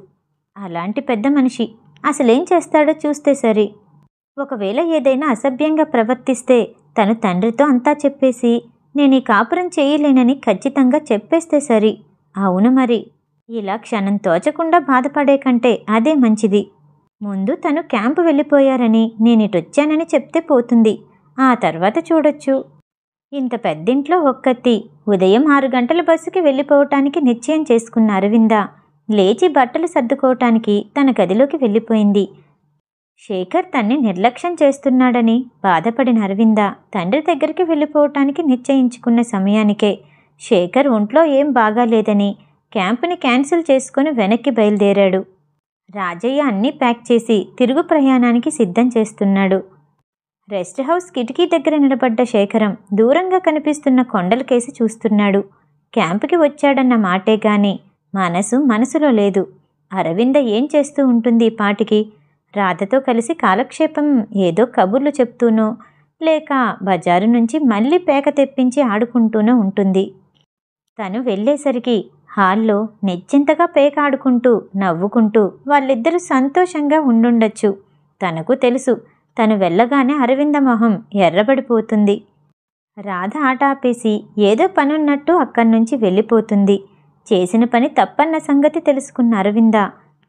అలాంటి పెద్ద మనిషి అసలేం చేస్తాడో చూస్తే సరి ఒకవేళ ఏదైనా అసభ్యంగా ప్రవర్తిస్తే తను తండ్రితో అంతా చెప్పేసి నేను ఈ కాపురం చేయలేనని ఖచ్చితంగా చెప్పేస్తే సరి అవును మరి ఇలా క్షణం తోచకుండా బాధపడే కంటే అదే మంచిది ముందు తను క్యాంపు వెళ్ళిపోయారని నేను చెప్తే పోతుంది ఆ తర్వాత చూడొచ్చు ఇంత పెద్దింట్లో ఒక్కత్తి ఉదయం ఆరు గంటల బస్సుకి వెళ్ళిపోవటానికి నిశ్చయం చేసుకున్న అరవింద లేచి బట్టలు సర్దుకోవటానికి తన గదిలోకి వెళ్ళిపోయింది శేఖర్ తన్ని నిర్లక్ష్యం చేస్తున్నాడని బాధపడిన అరవింద తండ్రి దగ్గరికి వెళ్ళిపోవటానికి నిశ్చయించుకున్న సమయానికే శేఖర్ ఒంట్లో ఏం బాగాలేదని క్యాంపుని క్యాన్సిల్ చేసుకుని వెనక్కి బయలుదేరాడు రాజయ్య అన్నీ ప్యాక్ చేసి తిరుగు ప్రయాణానికి సిద్ధం చేస్తున్నాడు రెస్ట్ హౌస్ కిటికీ దగ్గర నిలబడ్డ శేఖరం దూరంగా కనిపిస్తున్న కొండలకేసి చూస్తున్నాడు క్యాంపుకి వచ్చాడన్న మాటే గాని మనసు మనసులో లేదు అరవింద ఏం చేస్తూ ఉంటుంది పాటికి రాధతో కలిసి కాలక్షేపం ఏదో కబుర్లు చెప్తూనో లేక బజారు నుంచి మళ్ళీ పేక తెప్పించి ఆడుకుంటూనో ఉంటుంది తను వెళ్ళేసరికి హాల్లో నిశ్చింతగా పేక ఆడుకుంటూ నవ్వుకుంటూ వాళ్ళిద్దరూ సంతోషంగా ఉండుండొచ్చు తనకు తెలుసు తను వెళ్ళగానే అరవింద మొహం ఎర్రబడిపోతుంది రాధ ఆటాపేసి ఏదో పనున్నట్టు అక్కడి నుంచి వెళ్ళిపోతుంది చేసిన పని తప్పన్న సంగతి తెలుసుకున్న అరవింద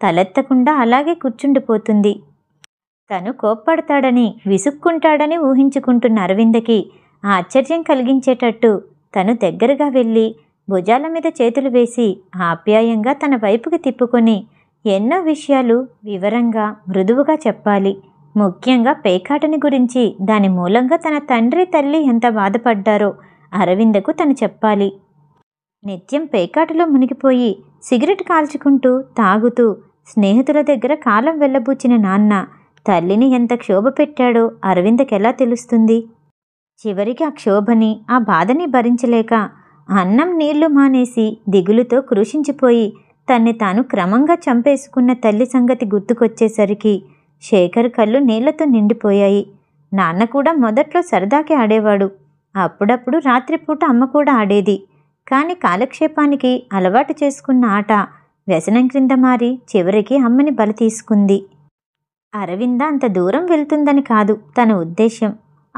తలెత్తకుండా అలాగే కూర్చుండిపోతుంది తను కోప్పడతాడని విసుక్కుంటాడని ఊహించుకుంటున్న అరవిందకి ఆశ్చర్యం కలిగించేటట్టు తను దగ్గరగా వెళ్ళి భుజాల మీద చేతులు వేసి ఆప్యాయంగా తన వైపుకి తిప్పుకొని ఎన్నో విషయాలు వివరంగా మృదువుగా చెప్పాలి ముఖ్యంగా పేకాటని గురించి దాని మూలంగా తన తండ్రి తల్లి ఎంత బాధపడ్డారో అరవిందకు తను చెప్పాలి నిత్యం పేకాటలో మునిగిపోయి సిగరెట్ కాల్చుకుంటూ తాగుతూ స్నేహితుల దగ్గర కాలం వెళ్ళబూచిన నాన్న తల్లిని ఎంత క్షోభ పెట్టాడో అరవిందకెలా తెలుస్తుంది చివరికి ఆ క్షోభని ఆ బాధని భరించలేక అన్నం నీళ్లు మానేసి దిగులుతో కృషించిపోయి తన్ని తాను క్రమంగా చంపేసుకున్న తల్లి సంగతి గుర్తుకొచ్చేసరికి శేఖర్ కళ్ళు నీళ్లతో నిండిపోయాయి నాన్న కూడా మొదట్లో సరదాకి ఆడేవాడు అప్పుడప్పుడు రాత్రిపూట అమ్మ కూడా ఆడేది కానీ కాలక్షేపానికి అలవాటు చేసుకున్న ఆట వ్యసనం క్రింద మారి చివరికి అమ్మని బల తీసుకుంది అరవింద అంత దూరం వెళ్తుందని కాదు తన ఉద్దేశ్యం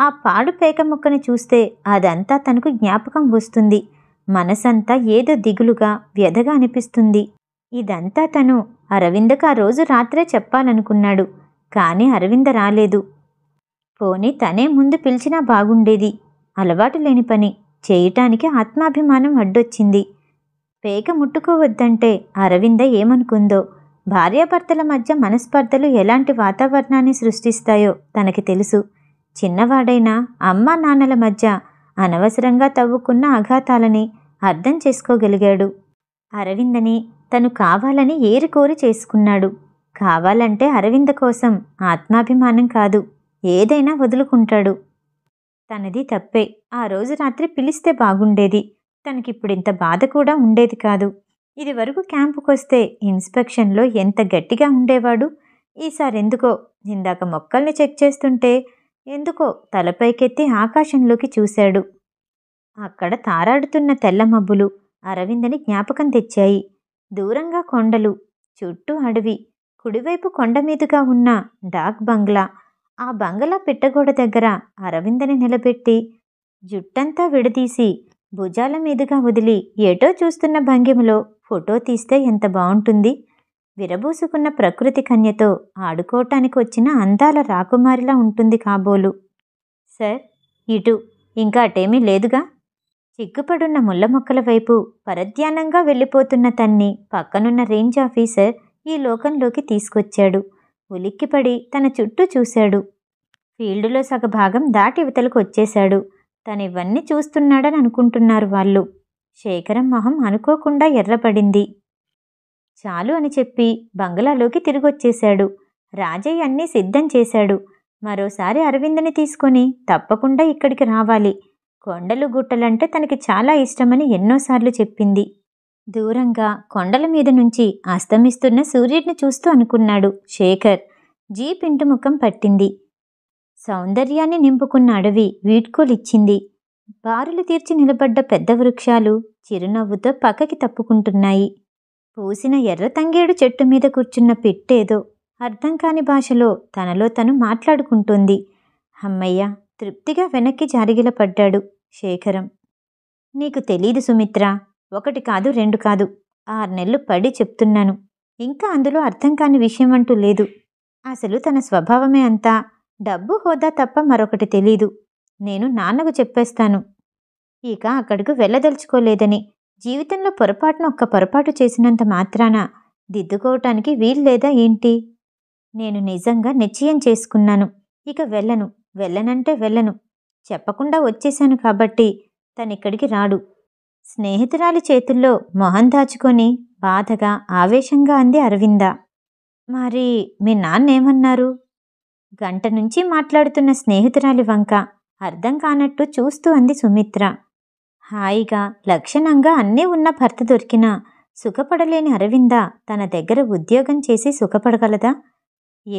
ఆ పాడు పేక ముక్కని చూస్తే అదంతా తనకు జ్ఞాపకం వస్తుంది మనసంతా ఏదో దిగులుగా వ్యధగా అనిపిస్తుంది ఇదంతా తను అరవిందకు ఆ రోజు రాత్రే చెప్పాలనుకున్నాడు కానీ అరవింద రాలేదు పోనీ తనే ముందు పిలిచినా బాగుండేది అలవాటు లేని పని చేయటానికి ఆత్మాభిమానం అడ్డొచ్చింది పేక ముట్టుకోవద్దంటే అరవింద ఏమనుకుందో భార్యాభర్తల మధ్య మనస్పర్ధలు ఎలాంటి వాతావరణాన్ని సృష్టిస్తాయో తనకి తెలుసు చిన్నవాడైనా అమ్మా నాన్నల మధ్య అనవసరంగా తవ్వుకున్న ఆఘాతాలని అర్థం చేసుకోగలిగాడు అరవిందని తను కావాలని ఏరికోరి చేసుకున్నాడు కావాలంటే అరవింద కోసం ఆత్మాభిమానం కాదు ఏదైనా వదులుకుంటాడు తనది తప్పే ఆ రోజు రాత్రి పిలిస్తే బాగుండేది తనకిప్పుడు ఇంత బాధ కూడా ఉండేది కాదు ఇది వరకు క్యాంపుకొస్తే ఇన్స్పెక్షన్లో ఎంత గట్టిగా ఉండేవాడు ఈసారి ఎందుకో ఇందాక మొక్కల్ని చెక్ చేస్తుంటే ఎందుకో తలపైకెత్తి ఆకాశంలోకి చూశాడు అక్కడ తారాడుతున్న తెల్లమబ్బులు అరవిందని జ్ఞాపకం తెచ్చాయి దూరంగా కొండలు చుట్టూ అడవి కుడివైపు కొండ మీదుగా ఉన్న డాక్ బంగ్లా ఆ బంగ్లా పెట్టగోడ దగ్గర అరవిందని నిలబెట్టి జుట్టంతా విడదీసి భుజాల మీదుగా వదిలి ఏటో చూస్తున్న భంగిమలో ఫోటో తీస్తే ఎంత బాగుంటుంది విరబూసుకున్న ప్రకృతి కన్యతో ఆడుకోవటానికి వచ్చిన అందాల రాకుమారిలా ఉంటుంది కాబోలు సార్ ఇటు ఇంకా అటేమీ లేదుగా చిక్కుపడున్న ముళ్ళ మొక్కల వైపు పరధ్యానంగా వెళ్ళిపోతున్న తన్ని పక్కనున్న రేంజ్ ఆఫీసర్ ఈ లోకంలోకి తీసుకొచ్చాడు ఉలిక్కిపడి తన చుట్టూ చూశాడు ఫీల్డ్లో సగభాగం దాటి ఇవతలకు వచ్చేశాడు తను ఇవన్నీ చూస్తున్నాడని అనుకుంటున్నారు వాళ్ళు శేఖరం మొహం అనుకోకుండా ఎర్రపడింది చాలు అని చెప్పి బంగ్లాలోకి తిరిగొచ్చేశాడు రాజయ్య అన్నీ సిద్ధం చేశాడు మరోసారి అరవిందని తీసుకొని తప్పకుండా ఇక్కడికి రావాలి కొండలు గుట్టలంటే తనకి చాలా ఇష్టమని ఎన్నోసార్లు చెప్పింది దూరంగా కొండల మీద నుంచి అస్తమిస్తున్న సూర్యుడిని చూస్తూ అనుకున్నాడు శేఖర్ జీప్ ఇంటి ముఖం పట్టింది సౌందర్యాన్ని నింపుకున్న అడవి వీడ్కోలిచ్చింది బారులు తీర్చి నిలబడ్డ పెద్ద వృక్షాలు చిరునవ్వుతో పక్కకి తప్పుకుంటున్నాయి పూసిన ఎర్ర తంగేడు చెట్టు మీద కూర్చున్న పిట్టేదో అర్థం కాని భాషలో తనలో తను మాట్లాడుకుంటుంది అమ్మయ్య తృప్తిగా వెనక్కి జారిగిల పడ్డాడు శేఖరం నీకు తెలీదు సుమిత్ర ఒకటి కాదు రెండు కాదు ఆరు నెలలు పడి చెప్తున్నాను ఇంకా అందులో అర్థం కాని విషయం అంటూ లేదు అసలు తన స్వభావమే అంతా డబ్బు హోదా తప్ప మరొకటి తెలీదు నేను నాన్నకు చెప్పేస్తాను ఇక అక్కడికి వెళ్ళదలుచుకోలేదని జీవితంలో పొరపాటున ఒక్క పొరపాటు చేసినంత మాత్రాన దిద్దుకోవటానికి వీల్లేదా ఏంటి నేను నిజంగా నిశ్చయం చేసుకున్నాను ఇక వెళ్ళను వెళ్ళనంటే వెళ్ళను చెప్పకుండా వచ్చేశాను కాబట్టి తనిక్కడికి రాడు స్నేహితురాలి చేతుల్లో మొహం దాచుకొని బాధగా ఆవేశంగా అంది అరవింద మరి మీ నాన్నేమన్నారు గంట నుంచి మాట్లాడుతున్న స్నేహితురాలి వంక అర్థం కానట్టు చూస్తూ అంది సుమిత్ర హాయిగా లక్షణంగా అన్నీ ఉన్న భర్త దొరికినా సుఖపడలేని అరవింద తన దగ్గర ఉద్యోగం చేసి సుఖపడగలదా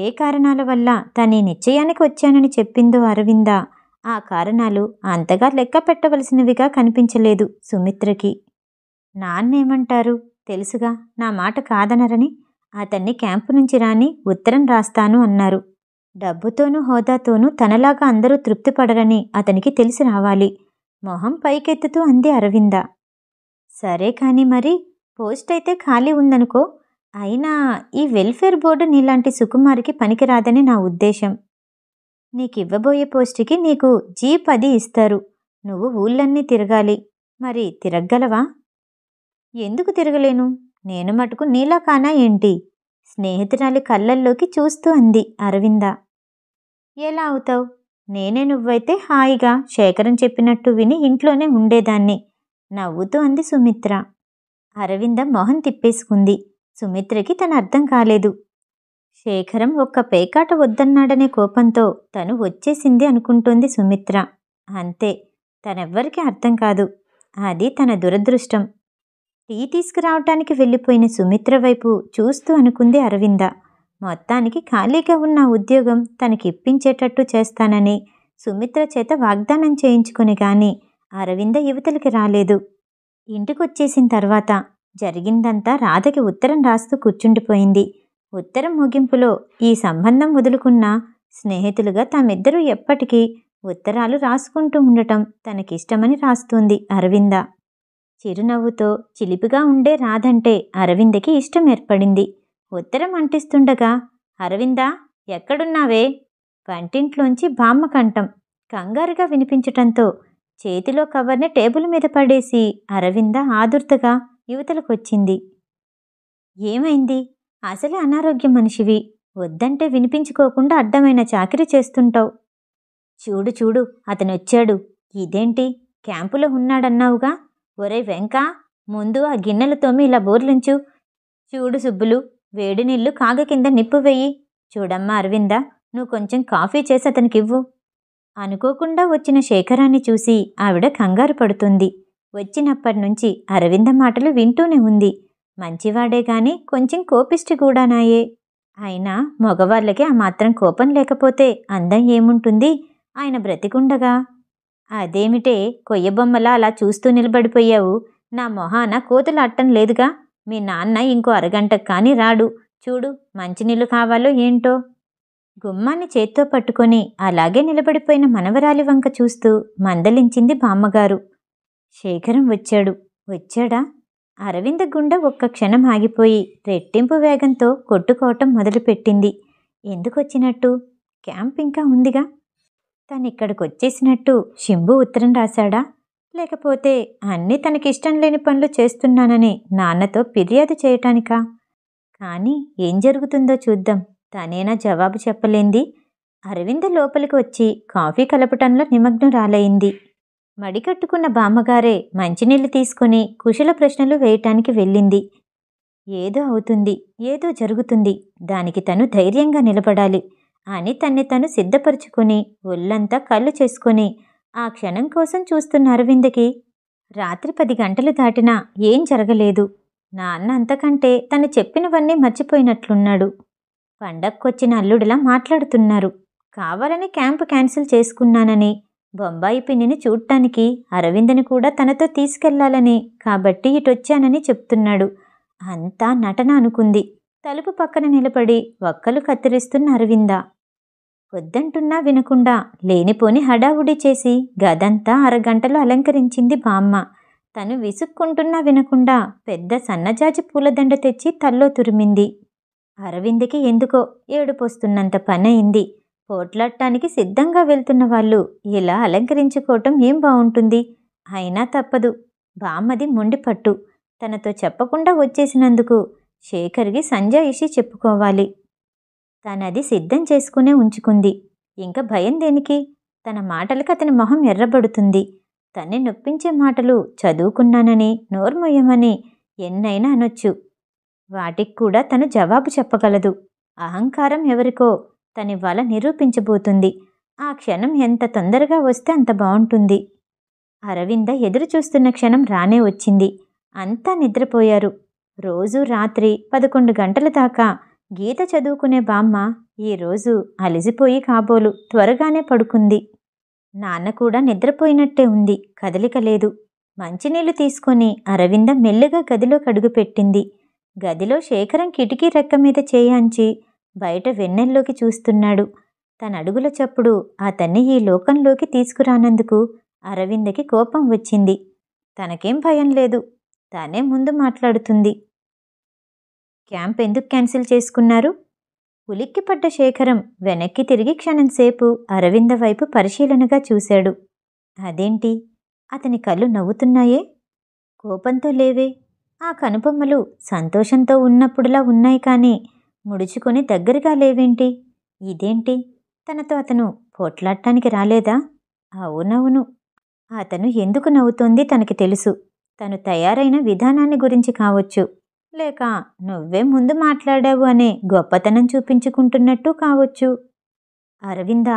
ఏ కారణాల వల్ల తన నిశ్చయానికి వచ్చానని చెప్పిందో అరవిందా ఆ కారణాలు అంతగా లెక్క పెట్టవలసినవిగా కనిపించలేదు సుమిత్రకి నాన్నేమంటారు తెలుసుగా నా మాట కాదనరని అతన్ని క్యాంపు నుంచి రాని ఉత్తరం రాస్తాను అన్నారు డబ్బుతోనూ హోదాతోనూ తనలాగా అందరూ తృప్తిపడరని అతనికి తెలిసి రావాలి మొహం పైకెత్తుతూ అంది అరవింద సరే కాని మరి పోస్ట్ అయితే ఖాళీ ఉందనుకో అయినా ఈ వెల్ఫేర్ బోర్డు నీలాంటి సుకుమారికి పనికిరాదని నా ఉద్దేశం నీకు ఇవ్వబోయే పోస్టుకి నీకు జీ పది ఇస్తారు నువ్వు ఊళ్ళన్నీ తిరగాలి మరి తిరగలవా ఎందుకు తిరగలేను నేను మటుకు నీలా కానా ఏంటి స్నేహితురాలి కళ్ళల్లోకి చూస్తూ అంది అరవింద ఎలా అవుతావు నేనే నువ్వైతే హాయిగా శేఖరం చెప్పినట్టు విని ఇంట్లోనే ఉండేదాన్ని నవ్వుతూ అంది సుమిత్ర అరవింద మొహం తిప్పేసుకుంది సుమిత్రకి తన అర్థం కాలేదు శేఖరం ఒక్క పేకాట వద్దన్నాడనే కోపంతో తను వచ్చేసింది అనుకుంటోంది సుమిత్ర అంతే తనెవ్వరికీ అర్థం కాదు అది తన దురదృష్టం టీ తీసుకురావటానికి వెళ్ళిపోయిన సుమిత్ర వైపు చూస్తూ అనుకుంది అరవింద మొత్తానికి ఖాళీగా ఉన్న ఉద్యోగం తనకి ఇప్పించేటట్టు చేస్తానని సుమిత్ర చేత వాగ్దానం చేయించుకుని కానీ అరవింద యువతలకి రాలేదు ఇంటికొచ్చేసిన తర్వాత జరిగిందంతా రాధకి ఉత్తరం రాస్తూ కూర్చుండిపోయింది ఉత్తరం ముగింపులో ఈ సంబంధం వదులుకున్న స్నేహితులుగా తమిద్దరూ ఎప్పటికీ ఉత్తరాలు రాసుకుంటూ ఉండటం తనకిష్టమని రాస్తుంది అరవింద చిరునవ్వుతో చిలిపిగా ఉండే రాధంటే అరవిందకి ఇష్టం ఏర్పడింది ఉత్తరం అంటిస్తుండగా అరవింద ఎక్కడున్నావే వంటింట్లోంచి బామ్మ కంఠం కంగారుగా వినిపించటంతో చేతిలో కవర్ని టేబుల్ మీద పడేసి అరవింద ఆదుర్తగా యువతలకొచ్చింది ఏమైంది అసలే అనారోగ్యం మనిషివి వద్దంటే వినిపించుకోకుండా అడ్డమైన చాకరీ చేస్తుంటావు చూడు చూడు అతనొచ్చాడు ఇదేంటి క్యాంపులో ఉన్నాడన్నావుగా ఒరే వెంక ముందు ఆ గిన్నెలు తోమి ఇలా బోర్లించు చూడు సుబ్బులు వేడి నీళ్లు కాగ కింద నిప్పు వెయ్యి చూడమ్మా అరవిందా నువ్వు కొంచెం కాఫీ చేసి అతనికివ్వు అనుకోకుండా వచ్చిన శేఖరాన్ని చూసి ఆవిడ కంగారు పడుతుంది వచ్చినప్పటి నుంచి అరవింద మాటలు వింటూనే ఉంది మంచివాడే గాని కొంచెం కోపిష్టి కూడానాయే అయినా మగవాళ్ళకి ఆ మాత్రం కోపం లేకపోతే అందం ఏముంటుంది ఆయన బ్రతికుండగా అదేమిటే కొయ్యబొమ్మలా అలా చూస్తూ నిలబడిపోయావు నా మొహాన అట్టం లేదుగా మీ నాన్న ఇంకో అరగంటకు కానీ రాడు చూడు మంచినీళ్ళు కావాలో ఏంటో గుమ్మాన్ని చేత్తో పట్టుకొని అలాగే నిలబడిపోయిన మనవరాలి వంక చూస్తూ మందలించింది బామ్మగారు శేఖరం వచ్చాడు వచ్చాడా అరవింద గుండె ఒక్క క్షణం ఆగిపోయి రెట్టింపు వేగంతో కొట్టుకోవటం మొదలుపెట్టింది ఎందుకొచ్చినట్టు క్యాంప్ ఇంకా ఉందిగా తను ఇక్కడికి వచ్చేసినట్టు ఉత్తరం రాశాడా లేకపోతే అన్నీ తనకిష్టం లేని పనులు చేస్తున్నానని నాన్నతో ఫిర్యాదు చేయటానికా కానీ ఏం జరుగుతుందో చూద్దాం తనేనా జవాబు చెప్పలేంది అరవింద లోపలికి వచ్చి కాఫీ కలపటంలో నిమగ్నం రాలయింది మడికట్టుకున్న బామ్మగారే మంచినీళ్ళు తీసుకుని కుశల ప్రశ్నలు వేయటానికి వెళ్ళింది ఏదో అవుతుంది ఏదో జరుగుతుంది దానికి తను ధైర్యంగా నిలబడాలి అని తన్ని తను సిద్ధపరుచుకుని ఒళ్ళంతా కళ్ళు చేసుకుని ఆ క్షణం కోసం చూస్తున్న అరవిందకి రాత్రి పది గంటలు దాటినా ఏం జరగలేదు నాన్న అంతకంటే తను చెప్పినవన్నీ మర్చిపోయినట్లున్నాడు పండక్కొచ్చిన అల్లుడిలా మాట్లాడుతున్నారు కావాలని క్యాంపు క్యాన్సిల్ చేసుకున్నానని బొంబాయి పిన్నిని చూడటానికి అరవిందని కూడా తనతో తీసుకెళ్లాలని కాబట్టి ఇటొచ్చానని చెప్తున్నాడు అంతా నటన అనుకుంది తలుపు పక్కన నిలబడి ఒక్కలు కత్తిరిస్తున్న అరవింద వద్దంటున్నా వినకుండా లేనిపోని హడావుడి చేసి గదంతా అరగంటలు అలంకరించింది బామ్మ తను విసుక్కుంటున్నా వినకుండా పెద్ద సన్నజాజి పూలదండ తెచ్చి తల్లో తురిమింది అరవింద్కి ఎందుకో ఏడుపోస్తున్నంత పనయింది పోట్లాడటానికి సిద్ధంగా వెళ్తున్న వాళ్ళు ఇలా అలంకరించుకోవటం ఏం బాగుంటుంది అయినా తప్పదు బామ్మది మొండిపట్టు తనతో చెప్పకుండా వచ్చేసినందుకు శేఖర్కి సంజాయిషి చెప్పుకోవాలి తనది సిద్ధం చేసుకునే ఉంచుకుంది ఇంకా భయం దేనికి తన మాటలకు అతని మొహం ఎర్రబడుతుంది తన్ని నొప్పించే మాటలు చదువుకున్నానని నోర్మొయ్యమని ఎన్నైనా అనొచ్చు వాటికి కూడా తను జవాబు చెప్పగలదు అహంకారం ఎవరికో తనివ్వాల నిరూపించబోతుంది ఆ క్షణం ఎంత తొందరగా వస్తే అంత బాగుంటుంది అరవింద ఎదురు చూస్తున్న క్షణం రానే వచ్చింది అంతా నిద్రపోయారు రోజు రాత్రి పదకొండు గంటల దాకా గీత చదువుకునే బామ్మ ఈరోజు అలిసిపోయి కాబోలు త్వరగానే పడుకుంది నాన్న కూడా నిద్రపోయినట్టే ఉంది కదలిక లేదు మంచినీళ్లు తీసుకొని అరవింద మెల్లగా గదిలో కడుగుపెట్టింది గదిలో శేఖరం కిటికీ రెక్క మీద చేయాంచి బయట వెన్నెల్లోకి చూస్తున్నాడు తన అడుగుల చప్పుడు అతన్ని ఈ లోకంలోకి తీసుకురానందుకు అరవిందకి కోపం వచ్చింది తనకేం భయం లేదు తానే ముందు మాట్లాడుతుంది క్యాంప్ ఎందుకు క్యాన్సిల్ చేసుకున్నారు ఉలిక్కిపడ్డ శేఖరం వెనక్కి తిరిగి క్షణంసేపు అరవింద వైపు పరిశీలనగా చూశాడు అదేంటి అతని కళ్ళు నవ్వుతున్నాయే కోపంతో లేవే ఆ కనుబొమ్మలు సంతోషంతో ఉన్నప్పుడులా ఉన్నాయి కానీ ముడుచుకుని దగ్గరగా లేవేంటి ఇదేంటి తనతో అతను పోట్లాడటానికి రాలేదా అవునవును అతను ఎందుకు నవ్వుతోంది తనకి తెలుసు తను తయారైన విధానాన్ని గురించి కావచ్చు లేక నువ్వే ముందు మాట్లాడావు అనే గొప్పతనం చూపించుకుంటున్నట్టు కావచ్చు అరవింద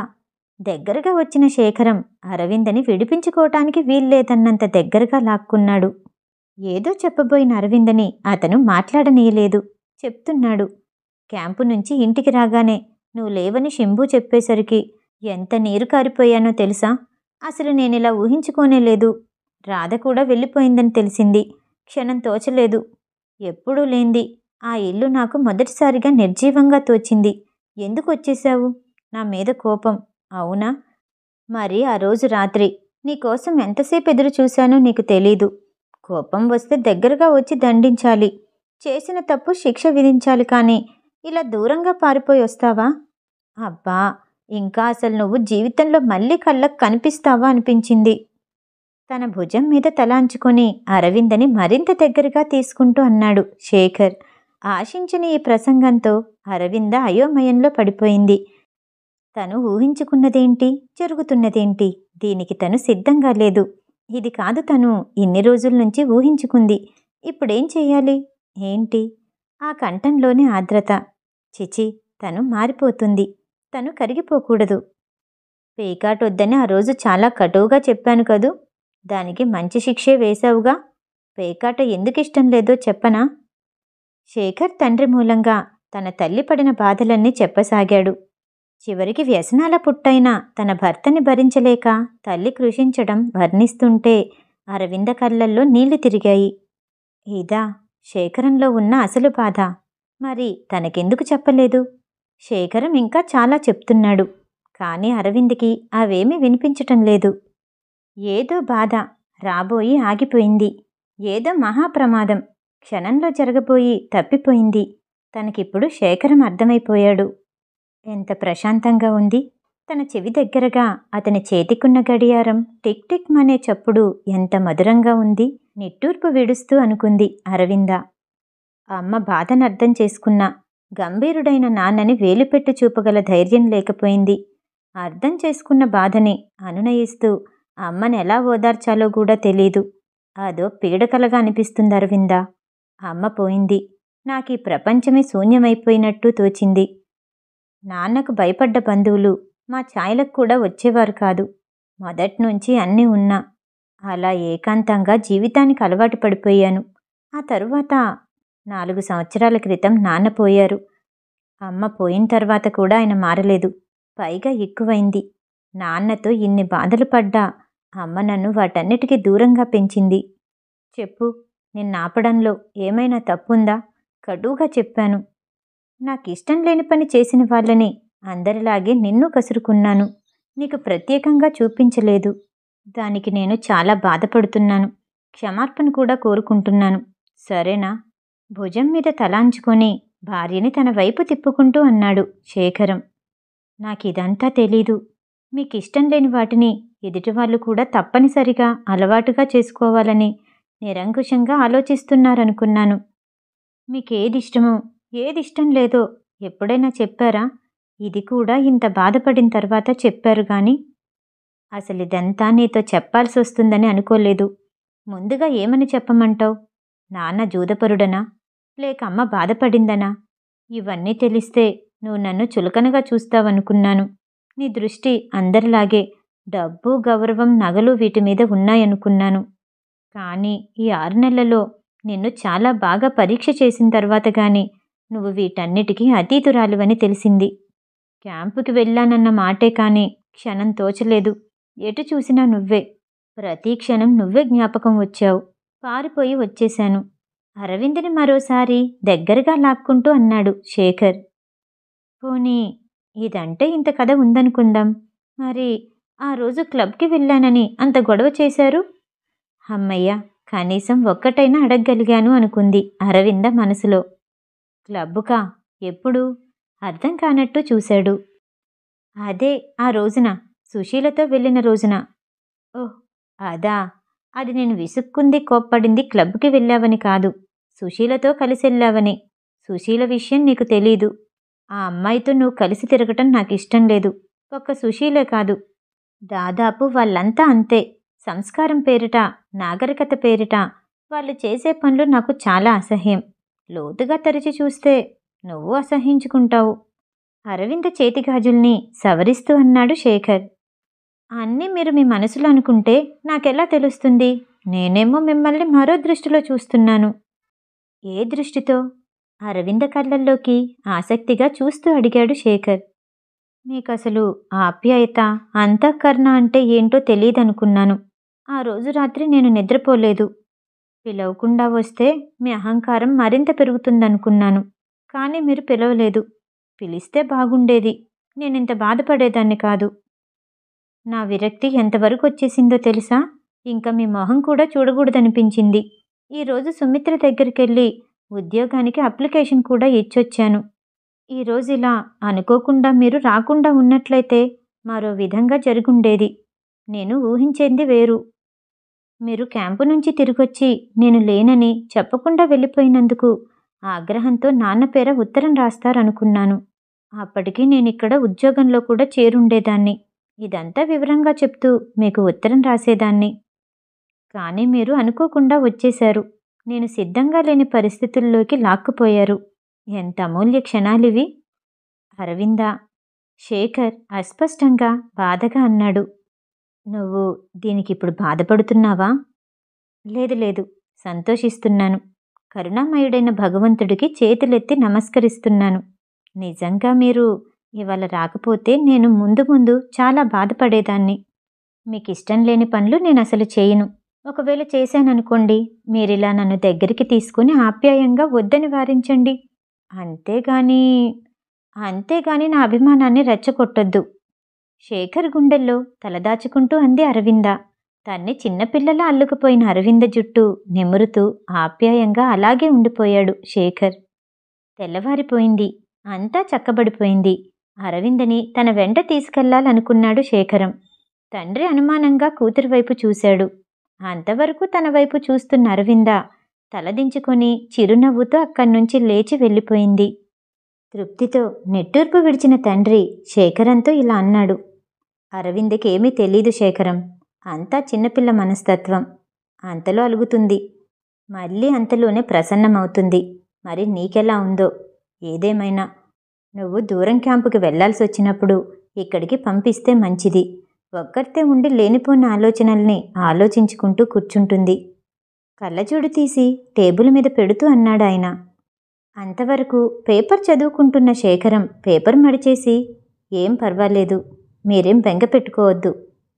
దగ్గరగా వచ్చిన శేఖరం అరవిందని విడిపించుకోవటానికి వీల్లేదన్నంత దగ్గరగా లాక్కున్నాడు ఏదో చెప్పబోయిన అరవిందని అతను మాట్లాడనీయలేదు చెప్తున్నాడు క్యాంపు నుంచి ఇంటికి రాగానే నువ్వు లేవని శంభు చెప్పేసరికి ఎంత నీరు కారిపోయానో తెలుసా అసలు నేనిలా ఊహించుకోనే లేదు రాధ కూడా వెళ్ళిపోయిందని తెలిసింది క్షణం తోచలేదు ఎప్పుడూ లేంది ఆ ఇల్లు నాకు మొదటిసారిగా నిర్జీవంగా తోచింది ఎందుకు వచ్చేశావు నా మీద కోపం అవునా మరి ఆ రోజు రాత్రి నీకోసం ఎంతసేపు ఎదురు చూశానో నీకు తెలీదు కోపం వస్తే దగ్గరగా వచ్చి దండించాలి చేసిన తప్పు శిక్ష విధించాలి కానీ ఇలా దూరంగా పారిపోయి వస్తావా అబ్బా ఇంకా అసలు నువ్వు జీవితంలో మళ్ళీ కళ్ళకు కనిపిస్తావా అనిపించింది తన భుజం మీద తలాంచుకొని అరవిందని మరింత దగ్గరగా తీసుకుంటూ అన్నాడు శేఖర్ ఆశించిన ఈ ప్రసంగంతో అరవింద అయోమయంలో పడిపోయింది తను ఊహించుకున్నదేంటి జరుగుతున్నదేంటి దీనికి తను సిద్ధంగా లేదు ఇది కాదు తను ఇన్ని రోజుల నుంచి ఊహించుకుంది ఇప్పుడేం చేయాలి ఏంటి ఆ కంఠంలోని ఆర్ద్రత చిచి తను మారిపోతుంది తను కరిగిపోకూడదు పేకాటొద్దని వద్దని ఆ రోజు చాలా కటువుగా చెప్పాను కదూ దానికి మంచి శిక్షే వేశావుగా పేకాట ఎందుకు ఇష్టం లేదో చెప్పనా శేఖర్ తండ్రి మూలంగా తన తల్లి పడిన బాధలన్నీ చెప్పసాగాడు చివరికి వ్యసనాల పుట్టైన తన భర్తని భరించలేక తల్లి కృషించడం వర్ణిస్తుంటే అరవింద కళ్ళల్లో నీళ్లు తిరిగాయి ఇదా శేఖరంలో ఉన్న అసలు బాధ మరి తనకెందుకు చెప్పలేదు శేఖరం ఇంకా చాలా చెప్తున్నాడు కానీ అరవింద్కి అవేమీ వినిపించటం లేదు ఏదో బాధ రాబోయి ఆగిపోయింది ఏదో మహాప్రమాదం క్షణంలో జరగబోయి తప్పిపోయింది తనకిప్పుడు శేఖరం అర్థమైపోయాడు ఎంత ప్రశాంతంగా ఉంది తన చెవి దగ్గరగా అతని చేతికున్న గడియారం టిక్ టిక్ మనే చప్పుడు ఎంత మధురంగా ఉంది నిట్టూర్పు విడుస్తూ అనుకుంది అరవింద అమ్మ బాధను అర్థం చేసుకున్నా గంభీరుడైన నాన్నని వేలిపెట్టి చూపగల ధైర్యం లేకపోయింది అర్థం చేసుకున్న బాధని అనునయిస్తూ అమ్మని ఎలా ఓదార్చాలో కూడా తెలీదు అదో పీడకలగా అనిపిస్తుంది అరవింద అమ్మ పోయింది నాకు ఈ ప్రపంచమే శూన్యమైపోయినట్టు తోచింది నాన్నకు భయపడ్డ బంధువులు మా ఛాయలకు కూడా వచ్చేవారు కాదు మొదట్నుంచి అన్నీ ఉన్నా అలా ఏకాంతంగా జీవితానికి అలవాటు పడిపోయాను ఆ తరువాత నాలుగు సంవత్సరాల క్రితం నాన్న పోయారు అమ్మ పోయిన తర్వాత కూడా ఆయన మారలేదు పైగా ఎక్కువైంది నాన్నతో ఇన్ని బాధలు పడ్డా అమ్మ నన్ను వాటన్నిటికీ దూరంగా పెంచింది చెప్పు ఆపడంలో ఏమైనా తప్పుందా కటువుగా చెప్పాను నాకిష్టం లేని పని చేసిన వాళ్ళని అందరిలాగే నిన్ను కసురుకున్నాను నీకు ప్రత్యేకంగా చూపించలేదు దానికి నేను చాలా బాధపడుతున్నాను క్షమార్పణ కూడా కోరుకుంటున్నాను సరేనా భుజం మీద తలాంచుకొని భార్యని తన వైపు తిప్పుకుంటూ అన్నాడు శేఖరం నాకిదంతా తెలీదు మీకిష్టం లేని వాటిని ఎదుటివాళ్ళు కూడా తప్పనిసరిగా అలవాటుగా చేసుకోవాలని నిరంకుశంగా ఆలోచిస్తున్నారనుకున్నాను మీకేది ఇష్టమో ఏది ఇష్టం లేదో ఎప్పుడైనా చెప్పారా ఇది కూడా ఇంత బాధపడిన తర్వాత చెప్పారు కానీ అసలు ఇదంతా నీతో చెప్పాల్సి వస్తుందని అనుకోలేదు ముందుగా ఏమని చెప్పమంటావు నాన్న జూదపరుడనా లేక అమ్మ బాధపడిందనా ఇవన్నీ తెలిస్తే నువ్వు నన్ను చులకనగా చూస్తావనుకున్నాను నీ దృష్టి అందరిలాగే డబ్బు గౌరవం నగలు వీటి మీద ఉన్నాయనుకున్నాను కానీ ఈ ఆరు నెలల్లో నిన్ను చాలా బాగా పరీక్ష చేసిన తర్వాత కానీ నువ్వు వీటన్నిటికీ అతీతురాలువని తెలిసింది క్యాంపుకి వెళ్ళానన్న మాటే కానీ క్షణం తోచలేదు ఎటు చూసినా నువ్వే ప్రతి క్షణం నువ్వే జ్ఞాపకం వచ్చావు పారిపోయి వచ్చేశాను అరవింద్ని మరోసారి దగ్గరగా లాక్కుంటూ అన్నాడు శేఖర్ పోనీ ఇదంటే ఇంత కథ ఉందనుకుందాం మరి ఆ రోజు క్లబ్కి వెళ్ళానని అంత గొడవ చేశారు అమ్మయ్య కనీసం ఒక్కటైనా అడగగలిగాను అనుకుంది అరవింద మనసులో క్లబ్బుకా ఎప్పుడు అర్థం కానట్టు చూశాడు అదే ఆ రోజున సుశీలతో వెళ్ళిన రోజున ఓహ్ అదా అది నేను విసుక్కుంది కోప్పడింది క్లబ్కి వెళ్ళావని కాదు సుశీలతో కలిసి వెళ్ళావని సుశీల విషయం నీకు తెలీదు ఆ అమ్మాయితో నువ్వు కలిసి తిరగటం నాకు ఇష్టం లేదు ఒక్క సుశీలే కాదు దాదాపు వాళ్ళంతా అంతే సంస్కారం పేరిట నాగరికత పేరిట వాళ్ళు చేసే పనులు నాకు చాలా అసహ్యం లోతుగా తరిచి చూస్తే నువ్వు అసహించుకుంటావు అరవింద చేతి గాజుల్ని సవరిస్తూ అన్నాడు శేఖర్ అన్నీ మీరు మీ మనసులో అనుకుంటే నాకెలా తెలుస్తుంది నేనేమో మిమ్మల్ని మరో దృష్టిలో చూస్తున్నాను ఏ దృష్టితో అరవింద కళ్ళల్లోకి ఆసక్తిగా చూస్తూ అడిగాడు శేఖర్ మీకు అసలు ఆప్యాయత అంతఃకరణ అంటే ఏంటో తెలియదనుకున్నాను ఆ రోజు రాత్రి నేను నిద్రపోలేదు పిలవకుండా వస్తే మీ అహంకారం మరింత పెరుగుతుందనుకున్నాను కానీ మీరు పిలవలేదు పిలిస్తే బాగుండేది నేనింత బాధపడేదాన్ని కాదు నా విరక్తి ఎంతవరకు వచ్చేసిందో తెలుసా ఇంకా మీ మొహం కూడా చూడకూడదనిపించింది ఈరోజు సుమిత్ర దగ్గరికి వెళ్ళి ఉద్యోగానికి అప్లికేషన్ కూడా ఇచ్చొచ్చాను ఈరోజు ఇలా అనుకోకుండా మీరు రాకుండా ఉన్నట్లయితే మరో విధంగా జరుగుండేది నేను ఊహించేది వేరు మీరు క్యాంపు నుంచి తిరిగొచ్చి నేను లేనని చెప్పకుండా వెళ్ళిపోయినందుకు ఆగ్రహంతో నాన్న పేర ఉత్తరం రాస్తారనుకున్నాను అప్పటికి నేను ఇక్కడ ఉద్యోగంలో కూడా చేరుండేదాన్ని ఇదంతా వివరంగా చెప్తూ మీకు ఉత్తరం రాసేదాన్ని కానీ మీరు అనుకోకుండా వచ్చేశారు నేను సిద్ధంగా లేని పరిస్థితుల్లోకి లాక్కుపోయారు ఎంత అమూల్య క్షణాలివి అరవింద శేఖర్ అస్పష్టంగా బాధగా అన్నాడు నువ్వు దీనికిప్పుడు బాధపడుతున్నావా లేదు లేదు సంతోషిస్తున్నాను కరుణామయుడైన భగవంతుడికి చేతులెత్తి నమస్కరిస్తున్నాను నిజంగా మీరు ఇవాళ రాకపోతే నేను ముందు ముందు చాలా బాధపడేదాన్ని మీకు ఇష్టం లేని పనులు నేను అసలు చేయను ఒకవేళ చేశాననుకోండి మీరిలా నన్ను దగ్గరికి తీసుకుని ఆప్యాయంగా వద్దని వారించండి అంతేగాని అంతేగాని నా అభిమానాన్ని రెచ్చగొట్టొద్దు శేఖర్ గుండెల్లో తలదాచుకుంటూ అంది అరవింద తన్ని చిన్నపిల్లల అల్లుకుపోయిన అరవింద జుట్టు నిమురుతూ ఆప్యాయంగా అలాగే ఉండిపోయాడు శేఖర్ తెల్లవారిపోయింది అంతా చక్కబడిపోయింది అరవిందని తన వెంట తీసుకెళ్లాలనుకున్నాడు శేఖరం తండ్రి అనుమానంగా కూతురు వైపు చూశాడు అంతవరకు తన వైపు చూస్తున్న అరవింద తలదించుకొని చిరునవ్వుతో అక్కడి నుంచి లేచి వెళ్ళిపోయింది తృప్తితో నెట్టూర్పు విడిచిన తండ్రి శేఖరంతో ఇలా అన్నాడు అరవిందకేమీ తెలీదు శేఖరం అంతా చిన్నపిల్ల మనస్తత్వం అంతలో అలుగుతుంది మళ్ళీ అంతలోనే ప్రసన్నమవుతుంది మరి నీకెలా ఉందో ఏదేమైనా నువ్వు దూరం క్యాంపుకి వెళ్లాల్సి వచ్చినప్పుడు ఇక్కడికి పంపిస్తే మంచిది ఒక్కరితే ఉండి లేనిపోయిన ఆలోచనల్ని ఆలోచించుకుంటూ కూర్చుంటుంది కళ్ళజోడు తీసి టేబుల్ మీద పెడుతూ అన్నాడు ఆయన అంతవరకు పేపర్ చదువుకుంటున్న శేఖరం పేపర్ మడిచేసి ఏం పర్వాలేదు మీరేం బెంగ పెట్టుకోవద్దు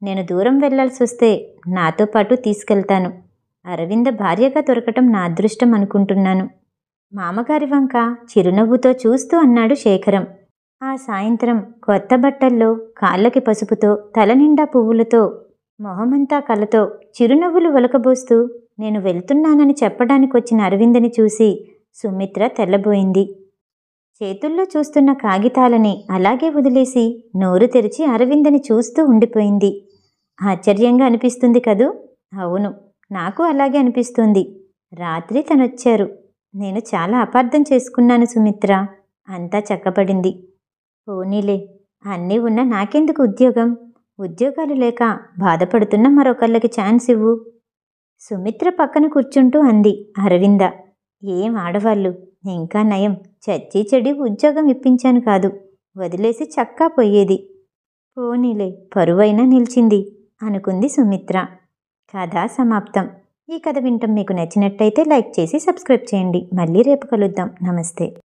నేను దూరం వెళ్లాల్సి వస్తే నాతో పాటు తీసుకెళ్తాను అరవింద భార్యగా దొరకటం నా అదృష్టం అనుకుంటున్నాను మామగారి వంక చిరునవ్వుతో చూస్తూ అన్నాడు శేఖరం ఆ సాయంత్రం కొత్త బట్టల్లో కాళ్ళకి పసుపుతో తలనిండా పువ్వులతో మొహమంతా కలతో చిరునవ్వులు ఒలకబోస్తూ నేను వెళ్తున్నానని చెప్పడానికి వచ్చిన అరవిందని చూసి సుమిత్ర తెల్లబోయింది చేతుల్లో చూస్తున్న కాగితాలని అలాగే వదిలేసి నోరు తెరిచి అరవిందని చూస్తూ ఉండిపోయింది ఆశ్చర్యంగా అనిపిస్తుంది కదూ అవును నాకు అలాగే అనిపిస్తుంది రాత్రి తనొచ్చారు నేను చాలా అపార్థం చేసుకున్నాను సుమిత్ర అంతా చక్కపడింది పోనీలే అన్నీ ఉన్న నాకెందుకు ఉద్యోగం ఉద్యోగాలు లేక బాధపడుతున్న మరొకళ్ళకి ఛాన్స్ ఇవ్వు సుమిత్ర పక్కన కూర్చుంటూ అంది అరవింద ఏం ఆడవాళ్ళు ఇంకా నయం చచ్చి చెడి ఉద్యోగం ఇప్పించాను కాదు వదిలేసి చక్కా పోయేది పోనీలే పరువైనా నిలిచింది అనుకుంది సుమిత్ర కథ సమాప్తం ఈ కథ వింటం మీకు నచ్చినట్టయితే లైక్ చేసి సబ్స్క్రైబ్ చేయండి మళ్ళీ రేపు కలుద్దాం నమస్తే